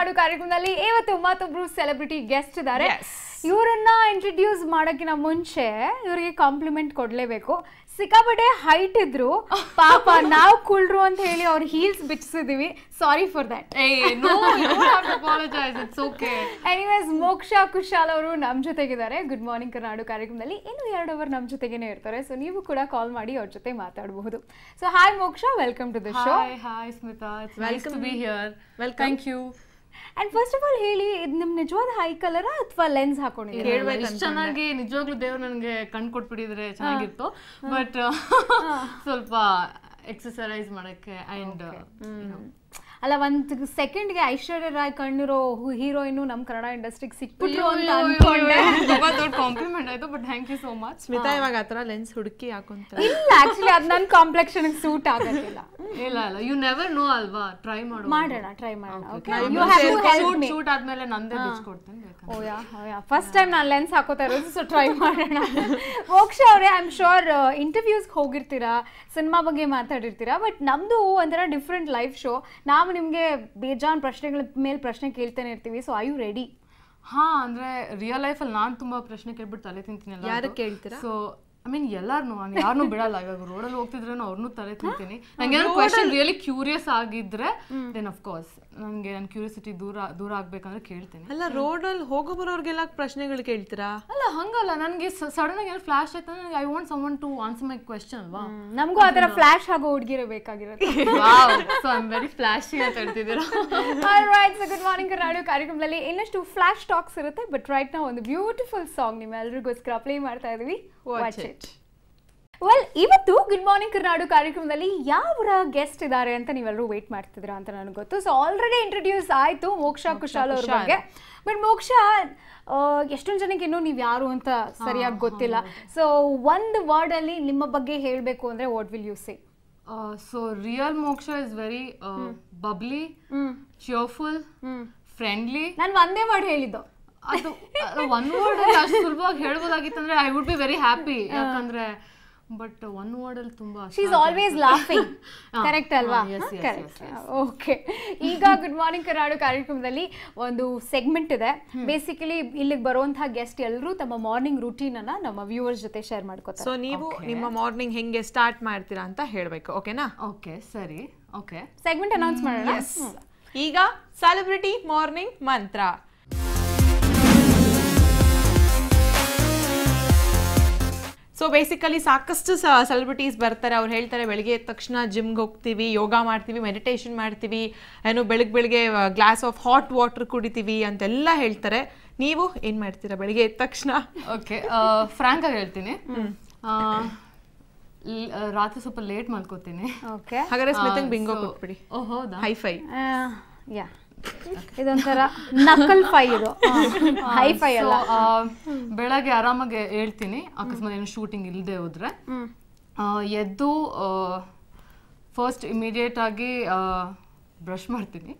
ಮಾಡು ಕಾರ್ಯಕ್ರಮದಲ್ಲಿ ಇವತ್ತು ಮತ್ತೊಬ್ರು ಸೆಲೆಬ್ರಿಟಿ ಗೆಸ್ಟ್ ಇದ್ದಾರೆ ಇವರನ್ನ ಇಂಟ್ರೊಡ್ಯೂಸ್ ಮಾಡೋಕ್ಕಿಂತ ಮುಂಚೆ ಇವರಿಗೆ ಕಾಂಪ್ಲಿಮೆಂಟ್ ಕೊಡ್ಲೇಬೇಕು ಸಿಕ್ಕಾಪಟ್ಟೆ ಹೈಟ್ ಇದ್ರು ಪಾಪ ನಾವು ಕುಳ್ರು ಅಂತ ಹೇಳಿ ಅವ್ರ ಹೀಲ್ಸ್ ಬಿಚ್ಚಿಸಿದೀವಿ sorry for that anyways Moksha Kushal ಅವರು ನಮ್ಮ ಜೊತೆಗಿದ್ದಾರೆ ಗುಡ್ ಮಾರ್ನಿಂಗ್ ಕರ್ನಾಡು ಕಾರ್ಯಕ್ರಮದಲ್ಲಿ ಇನ್ನು ಎರಡು ಅವರ್ ನಮ್ಮ ಜೊತೆಗೇನೆ ಇರ್ತಾರೆ ಸೊ ನೀವು ಕೂಡ ಕಾಲ್ ಮಾಡಿ ಅವ್ರ ಜೊತೆ ಮಾತಾಡಬಹುದು so hi Moksha welcome to the show hi Smita welcome be here well thank you and first of all ಹೇಳಿ ಇದು ನಿಮ್ ನಿಜವಾದ ಹೈ ಕಲರ್ ಅಥವಾ ಲೆನ್ಸ್ ಹಾಕೊಂಡಿದ್ದೀರಾ ಚೆನ್ನಾಗಿ ನಿಜವಾಗ್ಲೂ ದೇವ್ರು ನನಗೆ ಕಣ್ ಕೊಟ್ಬಿಟ್ಟಿದ್ರೆ ಚೆನ್ನಾಗಿತ್ತು ಬಟ್ ಸ್ವಲ್ಪ ಎಕ್ಸಸೈಸ್ ಮಾಡಕ್ಕೆ ಅಂಡ್ ಅಲ್ಲ ಒಂದು ಗೆ ಐಶ್ವರ್ಯ ರಾಯ್ ಕಣ್ಣಿರೋ ಹೀರೋಯಿನ್ ನಮ್ಮ ಕನ್ನಡ ಇಂಡಸ್ಟ್ರಿಗೆ ಸಿಕ್ಬಿಟ್ರು ಅಂತ ಅನ್ಕೊಂಡೆ ದೊಡ್ಡ ಕಾಂಪ್ಲಿಮೆಂಟ್ ಆಯ್ತು but thank you so much Smita ಇವಾಗ ಆ ಥರ ಲೆನ್ಸ್ ಹುಡುಕಿ ಹಾಕೊಂತ ಇಲ್ಲ ಆಕ್ಚುಲಿ ಅದು ನನ್ನ ಕಾಂಪ್ಲೆಕ್ಷನ್ಗೆ ಸೂಟ್ ಆಗೋದಿಲ್ಲ ಇಲ್ಲ ಇಲ್ಲ ಯು ನೆವರ್ ನೋ ಅಲ್ವಾ ಟ್ರೈ ಮಾಡೋಣ ಮಾಡೋಣ ಟ್ರೈ ಮಾಡೋಣ okay you have to help me shoot ಆದ್ಮೇಲೆ ನಂದೇ ಕೊಡ್ತೀನಿ oh yeah yeah first time ನಾನು ಲೆನ್ಸ್ ಹಾಕೋತಾ ಇರೋದು ಸೊ ಟ್ರೈ ಮಾಡೋಣ ಮೋಕ್ಷ ಅವರೇ ಐ ಆಮ್ ಶೋರ್ ಇಂಟರ್ವ್ಯೂಸ್ಗೆ ಹೋಗಿರ್ತೀರಾ ಸಿನಿಮಾ ಬಗ್ಗೆ ಮಾತಾಡಿರ್ತೀರಾ ಬಟ್ ನಮ್ದು ಒಂಥರ ಡಿಫ್ರೆಂಟ್ ಲೈಫ್ ಶೋ ನಾವು ನಾವು ನಿಮಗೆ ಬೇಜಾನ್ ಪ್ರಶ್ನೆಗಳ ಮೇಲೆ ಪ್ರಶ್ನೆ ಕೇಳ್ತಾನೆ ಇರ್ತೀವಿ ಸೊ ಐ ಯು ರೆಡಿ ಹಾ ಅಂದ್ರೆ ರಿಯಲ್ ಲೈಫ್ ಅಲ್ಲಿ ನಾನು ತುಂಬಾ ಪ್ರಶ್ನೆ ಕೇಳ್ಬಿಟ್ಟು ತಲೆ ತಿಂತೀನಿ ಸೊ ಐ ಮೀನ್ ಎಲ್ಲಾರ್ನು ನಾನು ಬಿಡಲ್ಲ ಇವಾಗ ರೋಡಲ್ಲಿ ಹೋಗ್ತಿದ್ರೆ ಅವ್ರನ್ನೂ ತಲೆ ತಿಂತೀನಿ ನಂಗೆ ಕ್ವೆಶನ್ ರಿಯಲಿ ಕ್ಯೂರಿಯಸ್ ಆಗಿದ್ರೆ ದೆನ್ ಕೋರ್ಸ್ ನನಗೆ ನನ್ನ ಕ್ಯೂರಿಯಾಸಿಟಿ ದೂರ ದೂರ ಆಗ್ಬೇಕಂದ್ರೆ ಕೇಳ್ತೀನಿ ಅಲ್ಲ ರೋಡಲ್ಲಿ ಹೋಗೋ ಬರೋರ್ಗೆಲ್ಲ ಪ್ರಶ್ನೆಗಳು ಕೇಳ್ತೀರಾ ಅಲ್ಲ ಹಂಗಲ್ಲ ನನಗೆ ಸಡನ್ ಆಗಿ ಫ್ಲಾಶ್ ಆಯ್ತು ನನಗೆ I want someone to answer my question ಅಲ್ವಾ ನಮಗೂ ಆ ಥರ ಫ್ಲಾಶ್ ಆಗೋ ಹುಡುಗಿರೇ ಬೇಕಾಗಿರೋದು ಸೊ ಐ ವೆರಿ ಅಂತ ಹೇಳ್ತಿದ್ದೀರಾ ರೈಟ್ ಸೊ ಗುಡ್ ಮಾರ್ನಿಂಗ್ ಕಾರ್ಯಕ್ರಮದಲ್ಲಿ ಇನ್ನಷ್ಟು ಫ್ಲಾಶ್ ಟಾಕ್ಸ್ ಇರುತ್ತೆ ಬಟ್ ರೈಟ್ ನಾವು ಒಂದು ಬ್ಯೂಟಿಫುಲ್ ಸಾಂಗ್ ನಿಮ್ಮೆಲ್ಲರಿಗೋಸ್ಕರ ಪ್ಲೇ ಮಾಡ್ತಾ ಇದ್ದೀವಿ ವಾಚ್ ಇಟ್ ವೆಲ್ ಇವತ್ತು ಗುಡ್ ಮಾರ್ನಿಂಗ್ ಕರ್ನಾಡು ಕಾರ್ಯಕ್ರಮದಲ್ಲಿ ಯಾವರ ಗೆಸ್ಟ್ ಇದ್ದಾರೆ ಅಂತ ನೀವೆಲ್ಲರೂ ವೇಟ್ ಮಾಡ್ತಿದ್ದೀರಾ ಅಂತ ನನಗೆ ಗೊತ್ತು ಸೊ ಆಲ್ರೆಡಿ ಇಂಟ್ರೊಡ್ಯೂಸ್ ಆಯಿತು ಮೋಕ್ಷ ಕುಶಾಲ್ ಅವ್ರ ಬಗ್ಗೆ ಬಟ್ ಮೋಕ್ಷ ಎಷ್ಟೊಂದು ಜನಕ್ಕೆ ಇನ್ನೂ ನೀವು ಯಾರು ಅಂತ ಸರಿಯಾಗಿ ಗೊತ್ತಿಲ್ಲ ಸೊ ಒಂದು ವರ್ಡಲ್ಲಿ ನಿಮ್ಮ ಬಗ್ಗೆ ಹೇಳಬೇಕು ಅಂದರೆ what will you say so real Moksha is very bubbly cheerful friendly ನಾನು ಒಂದೇ ವರ್ಡ್ ಹೇಳಿದ್ದು ಅದು ಒನ್ ವರ್ಡ್ ಅಷ್ಟು ಸುಲಭವಾಗಿ ಹೇಳ್ಬೋದಾಗಿತ್ತಂದ್ರೆ I would be very happy ಯಾಕಂದ್ರೆ ಬಟ್ ಒನ್ ವರ್ಡಲ್ಲಿ ತುಂಬಾ she is always laughing correct ಅಲ್ವಾ ಕರೆಕ್ಟ್ ಓಕೆ ಈಗ ಗುಡ್ ಮಾರ್ನಿಂಗ್ ಕರ್ನಾಡು ಕಾರ್ಯಕ್ರಮದಲ್ಲಿ ಒಂದು ಸೆಗ್ಮೆಂಟ್ ಇದೆ ಬೇಸಿಕಲಿ ಇಲ್ಲಿಗೆ ಬರುವಂತಹ ಗೆಸ್ಟ್ ಎಲ್ಲರೂ ತಮ್ಮ ಮಾರ್ನಿಂಗ್ ರುಟೀನ್ ಅನ್ನ ನಮ್ಮ ವ್ಯೂವರ್ಸ್ ಜೊತೆ ಶೇರ್ ಮಾಡ್ಕೋತಾರೆ ಸೊ ನೀವು ನಿಮ್ಮ ಮಾರ್ನಿಂಗ್ ಹೆಂಗೆ ಸ್ಟಾರ್ಟ್ ಮಾಡ್ತೀರಾ ಅಂತ ಹೇಳಬೇಕು ಓಕೆನಾ ಓಕೆ ಸರಿ ಓಕೆ ಸೆಗ್ಮೆಂಟ್ ಅನೌನ್ಸ್ ಮಾಡೋಣ ಈಗ celebrity morning mantra so basically ಸಾಕಷ್ಟು ಸೆಲೆಬ್ರಿಟೀಸ್ ಬರ್ತಾರೆ ಅವ್ರು ಹೇಳ್ತಾರೆ ಬೆಳಗ್ಗೆ ಎದ್ದ ತಕ್ಷಣ ಜಿಮ್ಗೆ ಹೋಗ್ತೀವಿ ಯೋಗ ಮಾಡ್ತೀವಿ ಮೆಡಿಟೇಷನ್ ಮಾಡ್ತೀವಿ ಏನು ಬೆಳಗ್ಗೆ ಬೆಳಗ್ಗೆ ಗ್ಲಾಸ್ ಆಫ್ ಹಾಟ್ ವಾಟರ್ ಕುಡಿತೀವಿ ಅಂತೆಲ್ಲ ಹೇಳ್ತಾರೆ ನೀವು ಏನು ಮಾಡ್ತೀರಾ ಬೆಳಗ್ಗೆ ಎದ್ದ ತಕ್ಷಣ ಓಕೆ ಫ್ರ್ಯಾಂಕ್ ಆಗಿ ಹೇಳ್ತೀನಿ ರಾತ್ರಿ ಸ್ವಲ್ಪ ಲೇಟ್ ಮಾಡ್ಕೋತೀನಿ ಓಕೆ ಹಾಗಾದ್ರೆ ಸ್ಮಿತಂಗ್ ಬಿಂಗೋ ಕೊಟ್ಬಿಡಿ ಓ ಹೌದಾ ಹೈಫೈ ಯಾ ಇದೊಂಥರ ನಕಲ್ ಫೈ ಇದು ಹೈ ಫೈ ಅಲ್ಲ ಬೆಳಗ್ಗೆ ಆರಾಮಾಗಿ ಹೇಳ್ತೀನಿ ಅಕಸ್ಮಾತ್ ಏನು ಶೂಟಿಂಗ್ ಇಲ್ಲದೆ ಹೋದ್ರೆ ಎದ್ದು ಫಸ್ಟ್ ಇಮಿಡಿಯೇಟ್ ಆಗಿ ಬ್ರಷ್ ಮಾಡ್ತೀನಿ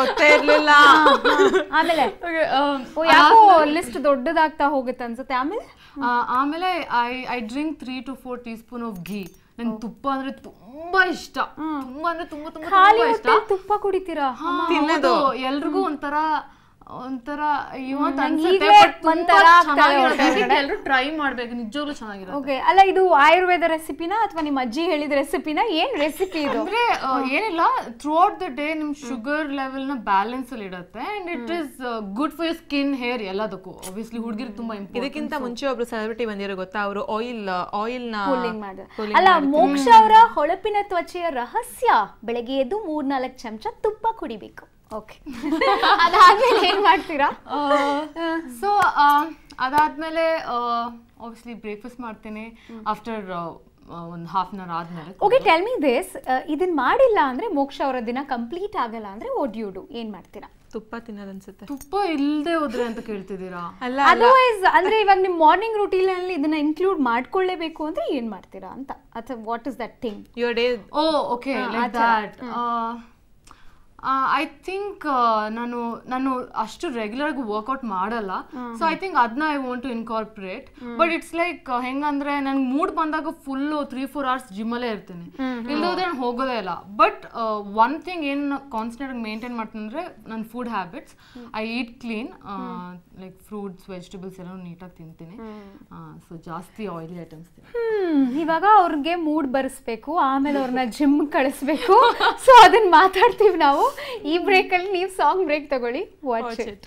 ಗೊತ್ತೇ ಇರ್ಲಿಲ್ಲ ಆಮೇಲೆ ಯಾಕೋ ಲಿಸ್ಟ್ ದೊಡ್ಡದಾಗ್ತಾ ಹೋಗುತ್ತೆ ಅನ್ಸುತ್ತೆ ಆಮೇಲೆ ಆಮೇಲೆ I I drink three to four teaspoon of ghee ನಂಗೆ ತುಪ್ಪ ಅಂದ್ರೆ ತುಂಬಾ ಇಷ್ಟ ತುಂಬಾ ಅಂದ್ರೆ ತುಂಬಾ ತುಂಬಾ ಇಷ್ಟ ತುಪ್ಪ ಕುಡಿತೀರಾ ಎಲ್ರಿಗೂ ಒಂಥರ ಒಂಥರ ಎಲ್ಲರೂ ಟ್ರೈ ಮಾಡ್ಬೇಕು ನಿಜವಾಗ್ಲೂ ಚೆನ್ನಾಗಿರೋ ಓಕೆ ಅಲ್ಲ ಇದು ಆಯುರ್ವೇದ ರೆಸಿಪಿನಾ ಅಥವಾ ನಿಮ್ಮ ಅಜ್ಜಿ ಹೇಳಿದ ರೆಸಿಪಿನಾ ಏನ್ ರೆಸಿಪಿ ಇದು ಅಂದ್ರೆ ಏನಿಲ್ಲ ಥ್ರೂ ಔಟ್ ದ ಡೇ ನಿಮ್ ಶುಗರ್ ಲೆವೆಲ್ ನ ಬ್ಯಾಲೆನ್ಸ್ ಅಲ್ಲಿ ಇಡುತ್ತೆ and it is good for your skin hair ಎಲ್ಲದಕ್ಕೂ ಆಬ್ವಿಯಸ್ಲಿ ಹುಡುಗಿರ್ ತುಂಬಾ ಇದಕ್ಕಿಂತ ಮುಂಚೆ ಒಬ್ರು ಸೆಲೆಬ್ರಿಟಿ ಬಂದಿರೋ ಗೊತ್ತಾ ಅವರು ಆಯಿಲ್ ಆಯಿಲ್ ನ ಅಲ್ಲ ಮೋಕ್ಷ ಅವರ ಹೊಳಪಿನ ತ್ವಚೆಯ ರಹಸ್ಯ ಬೆಳಗ್ಗೆ ಎದ್ದು ಮೂರ್ನಾಲ್ಕು ಚಮಚ ತುಪ್ಪ ಕುಡಿಬೇಕು ಓಕೆ ಅದಾದ್ಮೇಲೆ ಮಾಡ್ತೀರಾ ಸೊ ಅದಾದ್ಮೇಲೆ ಆಬ್ವಿಯಸ್ಲಿ ಬ್ರೇಕ್ಫಾಸ್ಟ್ ಮಾಡ್ತೀನಿ ಆಫ್ಟರ್ ಒಂದು ಹಾಫ್ ಅನ್ ಅವರ್ ಆದ್ಮೇಲೆ ಓಕೆ ಟೆಲ್ ಮಿ ದಿಸ್ ಇದನ್ನ ಮಾಡಿಲ್ಲ ಅಂದ್ರೆ ಮೋಕ್ಷ ಅವರ ದಿನ ಕಂಪ್ಲೀಟ್ ಆಗಲ್ಲ ಅಂದ್ರೆ ವಾಟ್ ಯು ಡು ಏನ್ ಮಾಡ್ತೀರಾ ತುಪ್ಪ ತಿನ್ನೋದು ಅನ್ಸುತ್ತೆ ತುಪ್ಪ ಇಲ್ಲದೆ ಹೋದ್ರೆ ಅಂತ ಕೇಳ್ತಿದ್ದೀರಾ ಅಲ್ಲ ಅದರ್ವೈಸ್ ಅಂದ್ರೆ ಇವಾಗ ನಿಮ್ಮ ಮಾರ್ನಿಂಗ್ ರುಟೀನ್ ಅಲ್ಲಿ ಇದನ್ನ ಇನ್ಕ್ಲೂಡ್ ಮಾಡ್ಕೊಳ್ಳೇಬೇಕು ಅಂದ್ರೆ ಏನ್ ಮಾಡ್ತೀರಾ ಅಂತ ಅಥವಾ what is that thing your day oh okay like that I think ನಾನು ನಾನು ಅಷ್ಟು ರೆಗ್ಯುಲರ್ ಆಗಿ ವರ್ಕೌಟ್ ಮಾಡಲ್ಲ ಸೊ ಐ ಥಿಂಕ್ ಅದನ್ನ I want to incorporate but it's like ಹೆಂಗಂದ್ರೆ ನನ್ಗೆ ಮೂಡ್ ಬಂದಾಗ ಫುಲ್ ತ್ರೀ ಫೋರ್ ಅವರ್ಸ್ ಜಿಮ್ಮಲ್ಲೇ ಇರ್ತೀನಿ ಇಲ್ಲದೋದ್ರೆ ನಾನು ಹೋಗೋದೇ ಇಲ್ಲ ಬಟ್ ಒನ್ ಥಿಂಗ್ ಏನು ಕಾನ್ಸ್ಟೆಂಟ್ ಆಗಿ ಮೇಂಟೈನ್ ಮಾಡ್ತೀನಿ ನನ್ನ food habits I eat clean like fruits vegetables ಎಲ್ಲ ನೀಟಾಗಿ ತಿಂತೀನಿ ಸೊ ಜಾಸ್ತಿ ಆಯಿಲಿ ಐಟಮ್ಸ್ ಇವಾಗ ಅವ್ರಿಗೆ ಮೂಡ್ ಬರೆಸ್ಬೇಕು ಆಮೇಲೆ ಅವ್ರನ್ನ ಜಿಮ್ ಕಳಿಸ್ಬೇಕು ಸೊ ಅದನ್ನ ಮಾತಾಡ್ತೀವಿ ನಾವು ಈ ಬ್ರೇಕ್ ಅಲ್ಲಿ ನೀವು ಸಾಂಗ್ ಬ್ರೇಕ್ ತಗೊಳ್ಳಿ ವಾಚ್ ಇಟ್